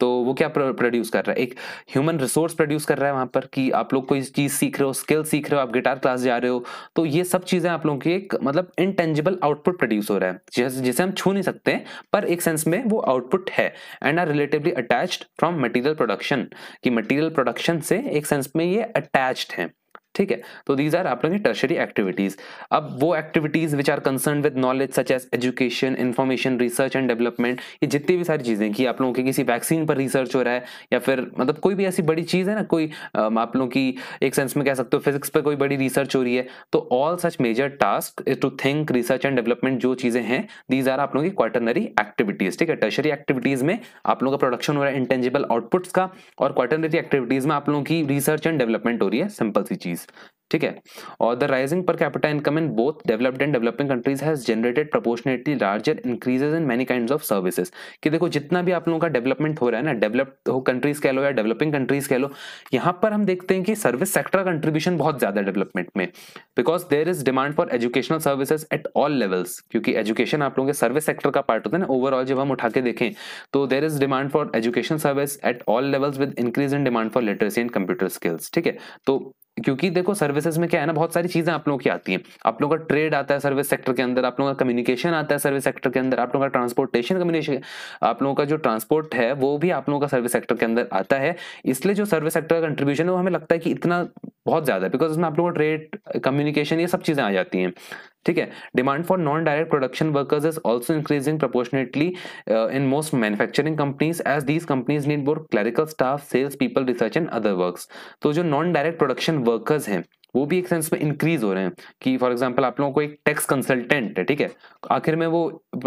तो वो क्या प्रोड्यूस कर रहा है एक ह्यूमन रिसोर्स प्रोड्यूस कर रहा है वहाँ पर कि आप लोग कोई चीज़ सीख रहे हो स्किल सीख रहे हो आप गिटार क्लास जा रहे हो तो ये सब चीज़ें आप लोगों की एक मतलब इनटेंजिबल आउटपुट प्रोड्यूस हो रहा है जिस, जिसे हम छू नहीं सकते पर एक सेंस में वो आउटपुट है and are relatively attached from material production कि मटीरियल प्रोडक्शन से एक सेंस में ये अटैच्ड है ठीक है तो दीज आर आप लोगों की टर्शरी एक्टिविटीज अब वो activities which are concern with knowledge such as education information research and development ये जितनी भी सारी चीजें कि आप लोगों के किसी वैक्सीन पर रिसर्च हो रहा है या फिर मतलब कोई भी ऐसी बड़ी चीज है ना कोई आप लोगों की एक सेंस में कह सकते हो फिजिक्स पर कोई बड़ी रिसर्च हो रही है तो all such major task is to think research and development जो चीजें हैं दीज आर आप लोगों की क्वार्टनरी एक्टिविटीज ठीक है टर्शरी एक्टिविटीज में आप लोगों का प्रोडक्शन हो रहा है इंटेंजिबल आउटपुट्स का और क्वार्टनरी एक्टिविटीज में आप लोगों की रिसर्च एंड डेवलपमेंट हो रही है सिंपल सी चीज कंट्रीज ठीक है और the rising per capita income in both developed and developing countries has generated proportionately larger increases in many kind of services कि देखो जितना भी आप लोगों का डेवलपमेंट हो रहा है ना डेवलप्ड हो कंट्रीज कह लो या डेवलपिंग कंट्रीज कह लो यहाँ पर हम देखते हैं कि सर्विस सेक्टर कंट्रीब्यूशन बहुत ज्यादा डेवलपमेंट में because there is demand for educational services at all levels क्योंकि एजुकेशन आप लोगों के सर्विस सेक्टर का पार्ट होता है ना ओवरऑल जब हम उठा के देखें तो there is demand for education service at all levels with increase in demand for literacy and computer skills ठीक है तो क्योंकि देखो सर्विसेज में क्या है ना बहुत सारी चीजें आप लोगों की आती हैं आप लोगों का ट्रेड आता है सर्विस सेक्टर के अंदर आप लोगों का कम्युनिकेशन आता है सर्विस सेक्टर के अंदर आप लोगों का ट्रांसपोर्टेशन कम्युनिकेशन आप लोगों का जो ट्रांसपोर्ट है वो भी आप लोगों का सर्विस सेक्टर के अंदर आता है इसलिए जो सर्विस सेक्टर का कंट्रीब्यूशन है वो हमें लगता है कि इतना बहुत ज्यादा है बिकॉज उसमें आप लोगों का ट्रेड कम्युनिकेशन ये सब चीजें आ जाती हैं ठीक है demand for non direct production workers is also increasing proportionately in most manufacturing companies as these companies need more clerical staff sales people research and other work तो जो नॉन डायरेक्ट प्रोडक्शन वर्कर्स हैं वो भी एक sense में increase हो रहे हैं कि फॉर एग्जांपल आप लोगों को एक टैक्स कंसल्टेंट है ठीक है आखिर में वो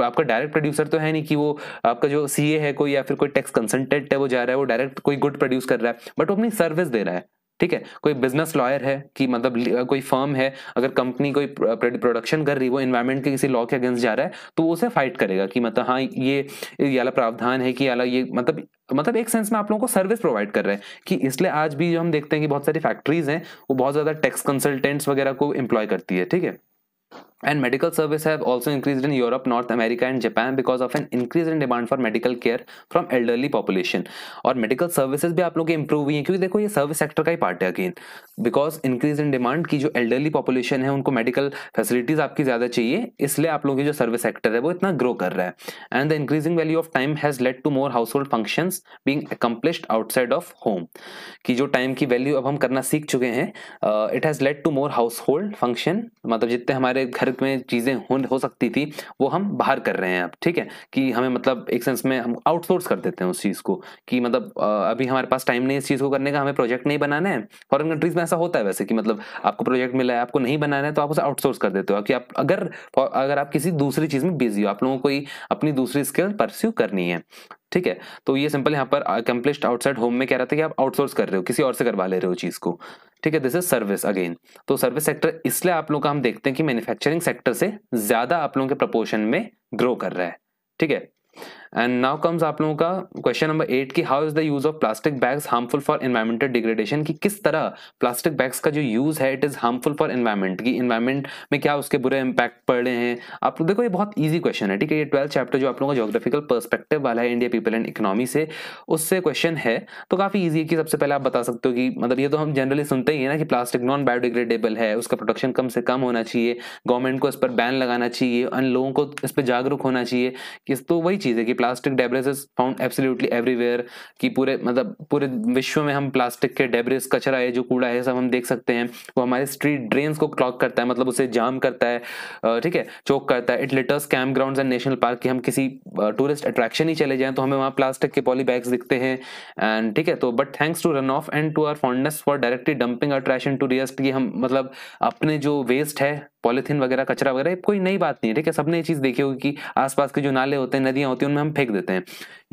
आपका डायरेक्ट प्रोड्यूसर तो है नहीं कि वो आपका जो सीए है कोई या फिर कोई टैक्स कंसल्टेंट है वो जा रहा है वो डायरेक्ट कोई गुड प्रोड्यूस कर रहा है बट वो अपनी सर्विस दे रहा है ठीक है कोई बिजनेस लॉयर है कि मतलब कोई फर्म है अगर कंपनी कोई प्रोडक्शन कर रही है वो इन्वायरमेंट के किसी लॉ के अगेंस्ट जा रहा है तो वो उसे फाइट करेगा कि मतलब हाँ ये ये प्रावधान है कि अला ये मतलब मतलब एक सेंस में आप लोगों को सर्विस प्रोवाइड कर रहे हैं कि इसलिए आज भी जो हम देखते हैं कि बहुत सारी फैक्ट्रीज हैं वो बहुत ज़्यादा टैक्स कंसल्टेंट्स वगैरह को एम्प्लॉय करती है ठीक है and medical services have also increased in Europe, North America and Japan because of an increase in demand for medical care from elderly population और medical services bhi aap log ke improve hui hai kyunki dekho ye service sector ka hi part hai again because increase in demand ki jo elderly population hai unko medical facilities aapki zyada chahiye isliye aap log ke jo service sector hai wo itna grow kar raha hai and the increasing value of time has led to more household functions being accomplished outside of home ki jo time ki value ab hum karna seekh chuke hain uh, it has led to more household function matlab jitne hamare ghar Sanskrit में चीज़ें हो, हो सकती थी वो हम बाहर कर रहे हैं अब ठीक है कि हमें मतलब एक सेंस में हम आउटसोर्स कर देते हैं उस चीज़ को कि मतलब अभी हमारे पास टाइम नहीं इस चीज़ को करने का हमें प्रोजेक्ट नहीं बनाना है फॉरन कंट्रीज में ऐसा होता है वैसे कि मतलब आपको प्रोजेक्ट मिला है आपको नहीं बनाना है तो आप उसे आउटसोर्स कर देते हो कि आप अगर अगर आप किसी दूसरी चीज़ में बिजी हो आप लोगों को ही अपनी दूसरी स्किल परस्यू करनी है ठीक है तो ये सिंपल यहाँ पर अकम्पलिश्ड आउटसाइड होम में कह रहा था कि आप आउटसोर्स कर रहे हो किसी और से करवा ले रहे हो चीज़ को ठीक है दिस इज सर्विस अगेन तो सर्विस सेक्टर इसलिए आप लोग का हम देखते हैं कि मैन्युफैक्चरिंग सेक्टर से ज्यादा आप लोगों के प्रपोर्शन में ग्रो कर रहा है ठीक है एंड नाउ कम्स आप लोगों का क्वेश्चन नंबर एट की how is the use of plastic bags harmful for environmental degradation की किस तरह प्लास्टिक बैग्स का जो यूज है it is harmful for environment की इन्वायरमेंट में क्या उसके बुरे इंपैक्ट पड़ रहे हैं आप लोग देखो ये बहुत ईजी क्वेश्चन है ठीक है ये ट्वेल्थ चैप्टर जो आप लोगों का जोग्राफिकल परस्पेक्टिव वाला है इंडिया पीपल एंड इकोनॉमी से उससे क्वेश्चन है तो काफी ईजी है कि सबसे पहले आप बता सकते हो कि मतलब ये तो हम जनरली सुनते ही है ना कि प्लास्टिक नॉन बायोडिग्रेडेबल है उसका प्रोडक्शन कम से कम होना चाहिए गवर्नमेंट को इस पर बैन लगाना चाहिए अन लोगों को इस पर जागरूक होना चाहिए तो वही चीज़ है कि plastic debris is found absolutely everywhere कि पूरे मतलब पूरे विश्व में हम प्लास्टिक के डेब्रेस कचरा है जो कूड़ा है सब हम देख सकते हैं वो हमारे स्ट्रीट ड्रेन्स को क्लॉक करता है मतलब उसे जाम करता है ठीक है चौक करता है it litters campground and national park की हम किसी टूरिस्ट अट्रैक्शन ही चले जाएं तो हमें वहाँ प्लास्टिक के पॉली बैग्स दिखते हैं एंड ठीक है तो but thanks to run off and to our fondness for directly dumping attraction tourist to rest कि हम मतलब अपने जो वेस्ट है पॉलीथीन वगैरह कचरा वगैरह कोई नई बात नहीं है ठीक है सबने ये चीज़ देखी होगी कि आसपास के जो नाले होते हैं नदियाँ होती हैं उनमें हम फेंक देते हैं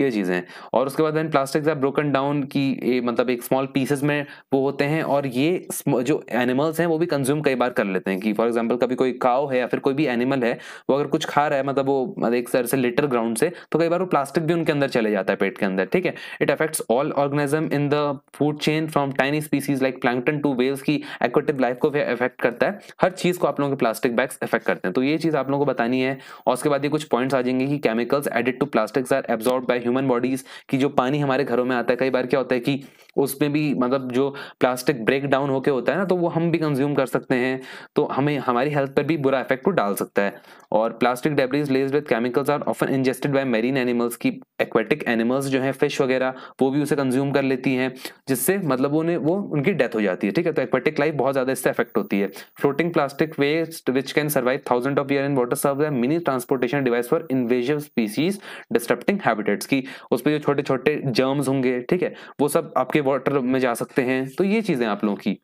ये चीज़ें हैं और उसके बाद then plastic are broken down की मतलब एक स्मॉल पीसेस में वो होते हैं और ये जो एनिमल्स हैं वो भी कंज्यूम कई बार कर लेते हैं कि फॉर एग्जाम्पल कभी कोई काव है या फिर कोई भी एनिमल है वो अगर कुछ खा रहा है मतलब वो मतलब एक तरह से लिटर ग्राउंड से तो कई बार वो प्लास्टिक भी उनके अंदर चले जाता है पेट के अंदर ठीक है it affects all organism in the food chain from tiny species like plankton to whales की एक्वेटिव लाइफ को अफेक्ट करता है हर चीज़ को आप लोगों के प्लास्टिक बैग्स अफेक्ट करते हैं तो ये चीज़ आप लोगों को बतानी है और उसके बाद ये कुछ पॉइंट्स आ जाएंगे कि chemicals added to plastics are absorb by human bodies की जो पानी हमारे घरों में आता है कई बार क्या होता है कि उसमें भी मतलब जो प्लास्टिक ब्रेक डाउन होकर होता है ना तो वो हम भी कंज्यूम कर सकते हैं तो हमें हमारी हेल्थ पर भी बुरा इफेक्ट तो डाल सकता है और plastic debris laced with chemicals are often ingested by marine animals की एक्वेटिक एनिमल्स जो है फिश वगैरह वो भी उसे कंज्यूम कर लेती हैं जिससे मतलब उन्हें वो उनकी डेथ हो जाती है ठीक है तो एक्वेटिक लाइफ बहुत ज्यादा इससे अफेक्ट होती है floating plastic waste which can survive thousand of year in water serve mini transportation device for invasive species disturbing habitats की उसमें जो छोटे छोटे जर्म्स होंगे ठीक है वो सब आपके वाटर में जा सकते हैं तो ये चीज़ें आप लोगों की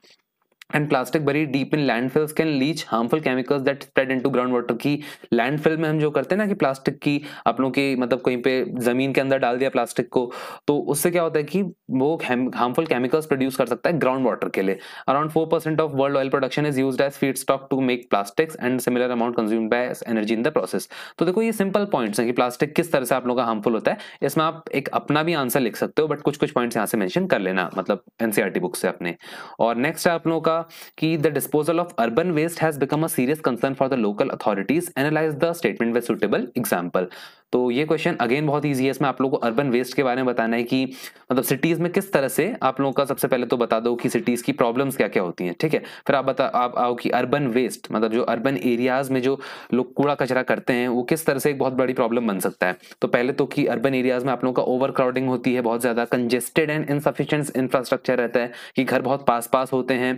and plastic buried deep in landfills can leach harmful chemicals spread into ground water की landfill में हम जो करते हैं ना कि प्लास्टिक की आप लोगों के मतलब कहीं पे जमीन के अंदर डाल दिया प्लास्टिक को तो उससे क्या होता है कि वो हार्मफुल केमिकल्स प्रोड्यूस कर सकता है ग्राउंड वाटर के लिए around four percent of world oil production is use as feedstock to make plastic and similar amount consume by energy in the process तो देखो ये सिंपल पॉइंट्स हैं कि प्लास्टिक किस तरह से आप लोगों का हार्मफुल होता है इसमें आप एक अपना भी आंसर लिख सकते हो बट कुछ कुछ पॉइंट्स यहाँ से मैंशन कर लेना मतलब एनसीआरटी बुक e से अपने और नेक्स्ट है आप लोगों का कि the disposal of urban waste has become a serious concern for the local authorities. Analyze the statement with suitable example. तो ये क्वेश्चन अगेन बहुत ईजी है इसमें आप लोगों को अर्बन वेस्ट के बारे में बताना है कि मतलब सिटीज में किस तरह से आप लोगों का सबसे पहले तो बता दो कि सिटीज की प्रॉब्लम्स क्या क्या होती हैं ठीक है फिर आप बता आप आओ कि अर्बन वेस्ट मतलब जो अर्बन एरियाज में जो लोग कूड़ा कचरा करते हैं वो किस तरह से एक बहुत बड़ी प्रॉब्लम बन सकता है तो पहले तो कि अर्बन एरियाज में आप लोगों का ओवर होती है बहुत ज्यादा कंजेस्टेड एंड इनसफिशियंट इंफ्रास्ट्रक्चर रहता है कि घर बहुत पास पास होते हैं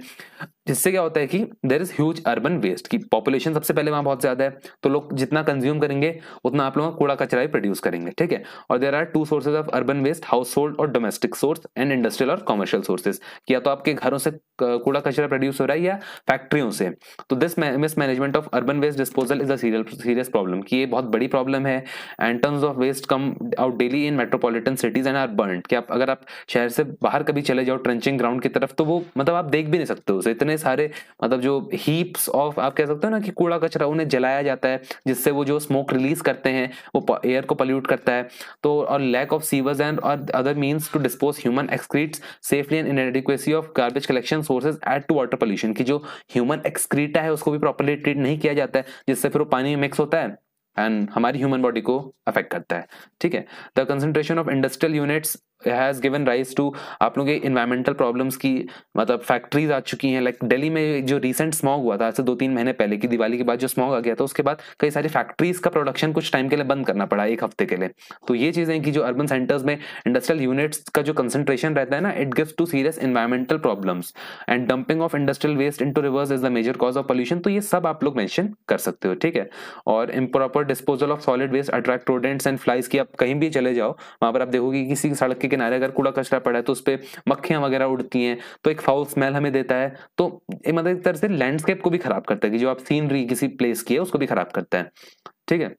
जिससे क्या होता है कि there is huge urban waste की पॉपुलेशन सबसे पहले वहां बहुत ज्यादा है तो लोग जितना कंज्यूम करेंगे उतना आप लोग कूड़ा कचरा ही प्रोड्यूस करेंगे ठीक है और there are two sources of urban waste household और डोमेस्टिक सोर्स एंड इंडस्ट्रियल और कॉमर्शियल सोर्सेज या तो आपके घरों से कूड़ा कचरा प्रोड्यूस हो रहा है या फैक्ट्रियों से तो this mismanagement of urban waste disposal is a serious problem की ये बहुत बड़ी प्रॉब्लम है and terms of waste come out daily in metropolitan cities and are burn कि आप अगर आप शहर से बाहर कभी चले जाओ ट्रेंचिंग ग्राउंड की तरफ तो वो मतलब आप देख भी नहीं सकते उसे इतने सारे मतलब जो हीप्स ऑफ आप कह सकते हो ना कि कूड़ा कचरा उन्हें जलाया जाता है जिससे वो जो स्मोक रिलीज करते हैं वो एयर को पोल्यूट करता है तो और लैक ऑफ सीवर्स एंड और other means to dispose human excretes safely and inadequacy of garbage collection sources add to water pollution की जो ह्यूमन एक्सक्रीटा है उसको भी प्रॉपरली ट्रीट नहीं किया जाता है जिससे फिर वो पानी में मिक्स होता है एंड हमारी ह्यूमन बॉडी को अफेक्ट करता है ठीक है the concentration of industrial units has given rise to आप लोगों के इन्वायरमेंटल प्रॉब्लम्स की मतलब फैक्ट्रीज आ चुकी हैं लाइक दिल्ली में जो रिसेंट स्मॉग हुआ था आज से दो तीन महीने पहले की दिवाली के बाद जो स्मॉग आ गया था उसके बाद कई सारी फैक्ट्रीज का प्रोडक्शन कुछ टाइम के लिए बंद करना पड़ा एक हफ्ते के लिए तो ये चीज़ें कि जो अर्बन सेंटर्स में इंडस्ट्रियल यूनिट्स का जो कंसेंट्रेशन रहता है ना it gives to serious environmental problems and dumping of industrial waste in rivers is the major cause of pollution तो ये सब आप लोग मैंशन कर सकते हो ठीक है और improper disposal of solid waste attract rodents and flies की आप कहीं भी चले जाओ वहाँ पर आप देखोगे किसी सड़क के के किनारे अगर कूड़ा कचरा पड़ा है तो उस पर मक्खियाँ वगैरह उड़ती हैं तो एक फाउल स्मेल हमें देता है तो मतलब एक तरह से लैंडस्केप को भी खराब करता है कि जो आप सीनरी किसी प्लेस की है उसको भी खराब करता है ठीक है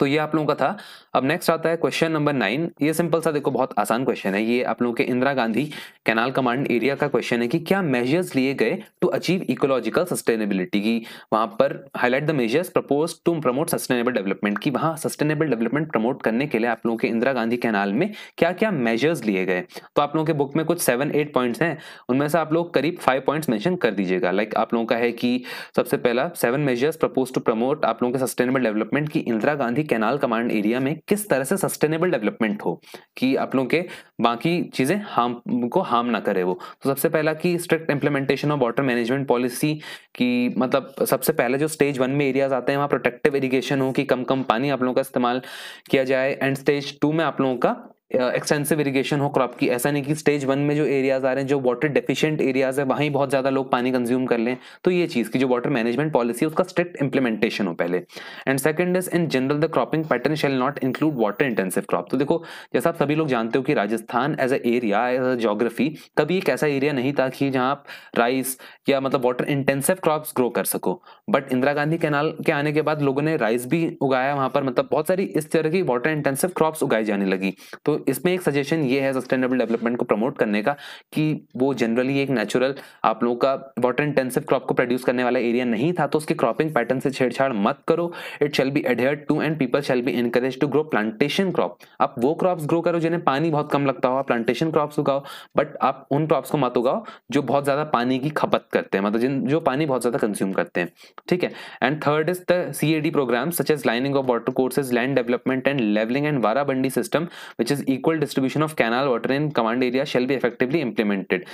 तो ये आप लोगों का था अब नेक्स्ट आता है क्वेश्चन नंबर नाइन ये सिंपल सा देखो बहुत आसान क्वेश्चन है ये आप लोगों के Indira Gandhi canal command area का क्वेश्चन है कि क्या मेजर्स लिए गए टू अचीव इकोलॉजिकल सस्टेनेबिलिटी की वहां पर highlight the measures propose to promote sustainable development की वहां सस्टेनेबल डेवलपमेंट प्रमोट करने के लिए आप लोगों के इंदिरा गांधी कैनाल में क्या क्या मेजर्स लिए गए तो आप लोगों के बुक में कुछ सेवन एट पॉइंट्स हैं उनमें से आप लोग करीब फाइव पॉइंट्स मेंशन कर दीजिएगा लाइक आप लोगों का है कि सबसे पहला seven measures propose to promote आप लोगों के सस्टेनेबल डेवलपमेंट की Indira Gandhi canal command area में किस तरह से सस्टेनेबल डेवलपमेंट हो कि आप लोगों के बाकी चीज़ें हार्म को हार्म ना करे वो तो सबसे पहला कि strict implementation of water management policy की मतलब सबसे पहले जो स्टेज वन में एरियाज आते हैं वहाँ प्रोटेक्टिव इरीगेशन हो कि कम कम पानी आप लोगों का इस्तेमाल किया जाए एंड स्टेज टू में आप लोगों का एक्सटेंसिव इरिगेशन हो क्रॉप की ऐसा नहीं कि स्टेज वन में जो एरियाज आ रहे हैं जो वाटर डेफिशिएंट एरियाज है वहीं बहुत ज़्यादा लोग पानी कंज्यूम कर लें तो ये चीज़ की जो वाटर मैनेजमेंट पॉलिसी है उसका स्ट्रिक्ट इंप्लीमेंटेशन हो पहले and second is in general the cropping pattern shall not include water intensive crop तो देखो जैसा आप सभी लोग जानते हो कि Rajasthan as a area as a geography कभी एक ऐसा एरिया नहीं था कि जहाँ आप राइस या मतलब वाटर इंटेंसिव क्रॉप ग्रो कर सको बट इंदिरा गांधी कैनाल के आने के बाद लोगों ने राइस भी उगाया वहाँ पर मतलब बहुत सारी इस तरह की वाटर इंटेंसिव क्रॉप्स उगाई जाने लगी तो इसमें एक सजेशन ये है सस्टेनेबल डेवलपमेंट को प्रमोट करने का कि वो जनरली एक नेचुरल आप लोगों का वाटर इंटेंसिव क्रॉप को प्रोड्यूस करने वाला एरिया नहीं था तो उसके क्रॉपिंग पैटर्न से छेड़छाड़ मत करो it shall be adhere to and people shall be encourage to grow plantation crop आप वो क्रॉप्स ग्रो करो जिन्हें पानी बहुत कम लगता हो प्लांटेशन क्रॉप्स उगाओ बट आप उन क्रॉप्स को मत उगाओ जो बहुत ज़्यादा पानी की खपत करते हैं मतलब जिन जो पानी बहुत ज़्यादा कंज्यूम करते हैं ठीक है and third is the C A D programme such as lining of water courses land development and levelling and warabandi system which is equal distribution of canal water in command area shall be effectively implemented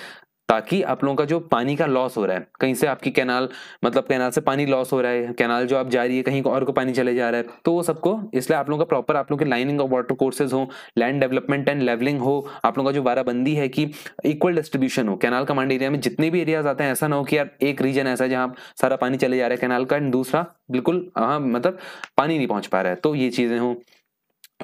ताकि आप लोगों का जो पानी का loss हो रहा है कहीं से आपकी कैनाल मतलब कैनाल से पानी लॉस हो रहा है कैनाल जो आप जा रही है कहीं और को पानी चले जा रहा है तो वो सबको इसलिए आप लोगों का प्रॉपर आप लोगों के लाइनिंग ऑफ वाटर कोर्सेज हो लैंड डेवलपमेंट एंड लेवलिंग हो आप लोगों का जो वाराबंदी है कि इक्वल डिस्ट्रीब्यूशन हो कैनाल कमांड एरिया में जितने भी एरियाज आते हैं ऐसा ना हो कि यार एक रीजन ऐसा है जहाँ सारा पानी चले जा रहा है कैनाल का एंड दूसरा बिल्कुल हाँ मतलब पानी नहीं पहुँच पा रहा है तो ये चीज़ें हों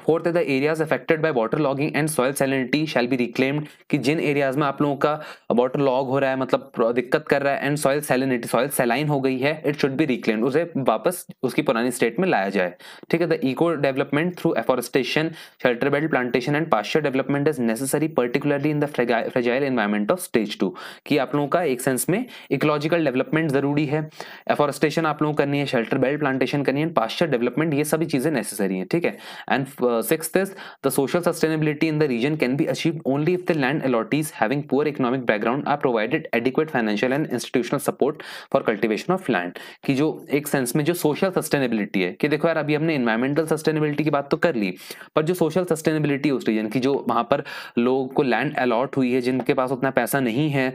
फोर्थ है the areas affected by waterlogging and soil salinity shall be reclaimed कि जिन एरियाज में आप लोगों का वाटर लॉग हो रहा है मतलब दिक्कत कर रहा है and soil salinity soil saline हो गई है इट शुड बी रिक्लेम्ड उसे वापस उसकी पुरानी स्टेट में लाया जाए ठीक है the eco development through afforestation shelter belt plantation and pasture development is necessary particularly in the fragile environment of stage two कि आप लोगों का एक सेंस में इकोलॉजिकल डेवलपमेंट जरूरी है एफॉरेस्टेशन आप लोगों करनी है शेल्टर बेल्ट प्लांटेशन करनी है पास्चर डेवलपमेंट ये सभी चीजें नेसेसरी है ठीक है and uh, sixth is the social sustainability in the region can be achieved only if the land allottees having poor economic background are provided adequate financial and institutional support for cultivation of land जो एक sense में जो social sustainability है कि देखो यार अभी हमने इन्वायरमेंटल सस्टेनेबिलिटी की बात तो कर ली पर जो सोशल सस्टेनेबिलिटी उस रीजन की जो वहां पर लोगों को लैंड अलॉट हुई है जिनके पास उतना पैसा नहीं है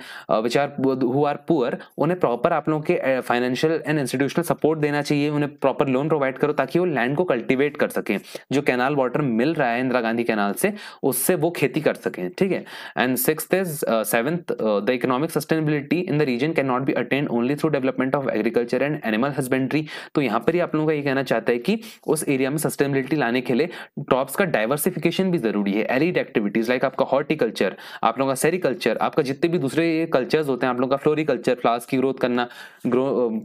which are who are poor उन्हें प्रॉपर आप लोगों के फाइनेंशियल एंड इंस्टीट्यूशनल सपोर्ट देना चाहिए उन्हें प्रॉपर लोन प्रोवाइड करो ताकि वो लैंड को कल्टिवेट कर सकें जो कैनाल वाटर मिल रहा है इंदिरा गांधी कैनाल से उससे वो खेती कर सके ठीक है and six is seventh the economic sustainability in the region can not be attend only through development of agriculture and animal husbandry तो यहाँ पर ही आप लोगों का ये कहना चाहता है कि उस एरिया में सस्टेनेबिलिटी लाने के लिए क्रॉप्स का डाइवर्सिफिकेशन भी जरूरी है एलिड एक्टिविटीज लाइक आपका हॉर्टिकल्चर आप लोगों का सेरिकल्चर आपका जितने भी दूसरे कल्चर्स होते हैं आप लोगों का फ्लोरिकल्चर फ्लावर्स की ग्रोथ करना ग्रो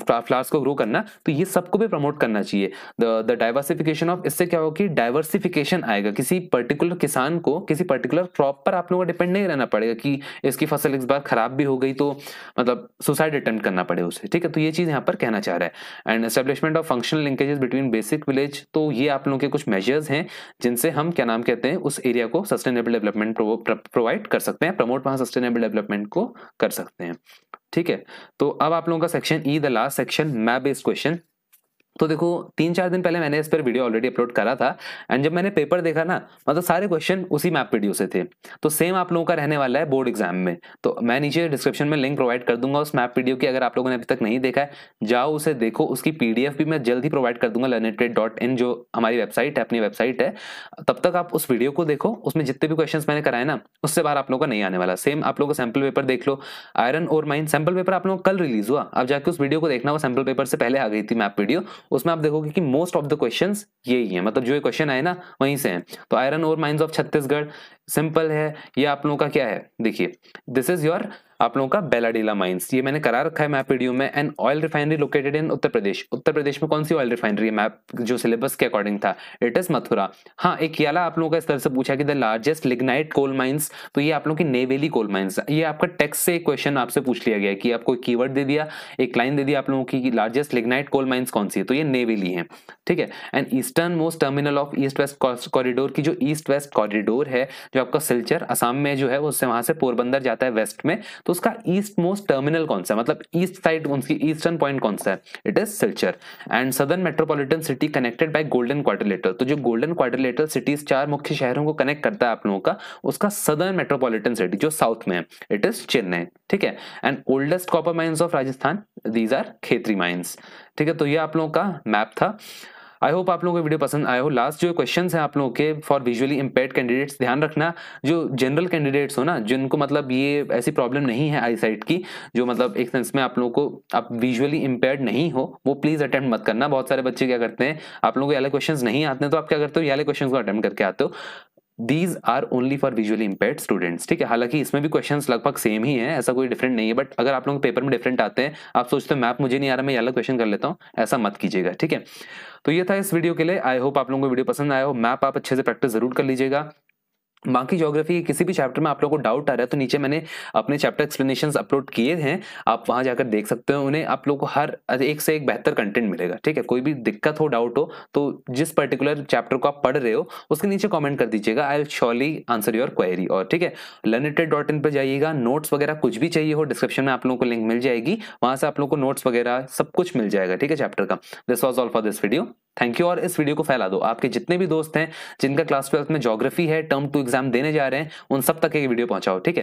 फ्लावर्स uh, को ग्रो करना तो ये सबको भी प्रमोट करना चाहिए द डाइवर्सिफिकेशन ऑफ इससे क्या होगा कि डाइवर्सिफ डिवर्सिफिकेशन आएगा किसी पर्टिकुलर किसान को किसी पर्टिकुलर क्रॉप पर आप लोगों को डिपेंड नहीं रहना पड़ेगा कि इसकी फसल इस बार खराब भी हो गई तो मतलब सुसाइड अटेम्प्ट करना पड़े उसे ठीक है तो ये चीज़ यहाँ पर कहना चाह रहा है and establishment of functional linkages between basic village तो ये आप लोगों के कुछ मेजर्स हैं जिनसे हम क्या नाम कहते हैं उस एरिया को सस्टेनेबल डेवलपमेंट प्रोवाइड कर सकते हैं प्रमोट वहाँ सस्टेनेबल डेवलपमेंट को कर सकते हैं ठीक है तो अब आप लोगों का section E the last section map based question तो देखो तीन चार दिन पहले मैंने इस पर वीडियो ऑलरेडी अपलोड करा था एंड जब मैंने पेपर देखा ना मतलब सारे क्वेश्चन उसी मैप वीडियो से थे तो सेम आप लोगों का रहने वाला है बोर्ड एग्जाम में तो मैं नीचे डिस्क्रिप्शन में लिंक प्रोवाइड कर दूंगा उस मैप वीडियो की अगर आप लोगों ने अभी तक नहीं देखा है जाओ उसे देखो उसकी पी भी मैं जल्द ही प्रोवाइड कर दूंगा लर्नेटेड डॉट इन जो हमारी वेबसाइट है अपनी वेबसाइट है तब तक आप उस वीडियो को देखो उसमें जितने भी क्वेश्चन मैंने कराए ना उससे बाहर आप लोगों का नहीं आने वाला सेम आप लोगों का सैम्पल पेपर देख लो आयरन और माइन सैम्पल पेपर आप लोगों कल रिलीज हुआ अब जाके उस वीडियो को देखना वो सैम्पल पेपर से पहले आ गई थी मैप वीडियो उसमें आप देखोगे कि मोस्ट ऑफ द क्वेश्चन यही है मतलब जो क्वेश्चन आए ना वहीं से हैं तो आयरन और माइंस ऑफ छत्तीसगढ़ सिंपल है ये आप लोगों का क्या है देखिए दिस इज योर आप लोगों का बेलाडीला माइंस ये मैंने करा रखा है मैप वीडियो में and oil refinery located in Uttar Pradesh Uttar Pradesh में कौन सी ऑयल रिफाइनरी है मैप जो सिलेबस के अकॉर्डिंग था इट इज मथुरा हाँ एक याला आप लोगों का इस तरह से पूछा कि the largest lignite coal mines तो ये आप लोगों की नेवेली कोल माइंस ये आपका टेक्स से क्वेश्चन आपसे पूछ लिया गया कि आपको एक कीवर्ड दे दिया एक लाइन दे दिया आप लोगों की लार्जेस्ट लिग्नाइट कोल माइंस कौन सी है तो ये नेवेली है ठीक है and easternmost terminal of east west corridor की जो ईस्ट वेस्ट कॉरिडोर है जो आपका सिल्चर असम में जो है उससे वहां से पोरबंदर जाता है वेस्ट में तो तो उसका ईस्ट मोस्ट टर्मिनल कौन सा है मतलब ईस्ट साइड उनकी ईस्टर्न पॉइंट कौन सा है it is Silchar and southern metropolitan city connected by golden quadrilateral तो जो गोल्डन क्वार्टरलेटर सिटीज चार मुख्य शहरों को कनेक्ट करता है आप लोगों का उसका सदर्न मेट्रोपॉलिटन सिटी जो साउथ में है इट इज चेन्नई ठीक है and oldest copper mines of Rajasthan these are Khetri mines ठीक है तो ये आप लोगों का मैप था आई होप आप लोगों को वीडियो पसंद आया हो लास्ट जो क्वेश्चन है आप लोगों के फॉर विजुअली इम्पेयर कैंडिडेट्स ध्यान रखना जो जनरल कैंडिडेट्स हो ना जिनको मतलब ये ऐसी प्रॉब्लम नहीं है आई साइट की जो मतलब एक सेंस में आप लोगों को आप विजुअली इम्पेयर नहीं हो वो प्लीज अटेम्प्ट मत करना बहुत सारे बच्चे क्या करते हैं आप लोगों को ये क्वेश्चन नहीं आते हैं तो आप क्या करते हो ये क्वेश्चन को अटेम्प्ट करके आते हो these are only for visually impair students ठीक है हालांकि इसमें भी क्वेश्चन लगभग सेम ही है ऐसा कोई डिफरेंट नहीं है बट अगर आप लोग पेपर में डिफरेंट आते हैं आप सोचते हैं मैप मुझे नहीं आ रहा मैं अलग क्वेश्चन कर लेता हूँ ऐसा मत कीजिएगा ठीक है तो ये था इस वीडियो के लिए आई होप आप लोगों को वीडियो पसंद आया हो मैप आप अच्छे से प्रैक्टिस जरूर कर लीजिएगा बाकी ज्योग्राफी के किसी भी चैप्टर में आप लोगों को डाउट आ रहा है तो नीचे मैंने अपने चैप्टर एक्सप्लेनेशन अपलोड किए हैं आप वहां जाकर देख सकते हो उन्हें आप लोगों को हर एक से एक बेहतर कंटेंट मिलेगा ठीक है कोई भी दिक्कत हो डाउट हो तो जिस पर्टिकुलर चैप्टर को आप पढ़ रहे हो उसके नीचे कॉमेंट कर दीजिएगा I surely answer your query और ठीक है लर्नेटेड डॉट इन पर जाइएगा नोट्स वगैरह कुछ भी चाहिए हो डिस्क्रिप्शन में आप लोगों को लिंक मिल जाएगी वहां से आप लोगों को नोट्स वगैरह सब कुछ मिल जाएगा ठीक है चैप्टर का this was all for this video thank you और इस वीडियो को फैला दो आपके जितने भी दोस्त हैं जिनका क्लास ट्वेल्थ में जोग्राफी है टर्म टू एग्जाम देने जा रहे हैं उन सब तक ये वीडियो पहुंचाओ ठीक है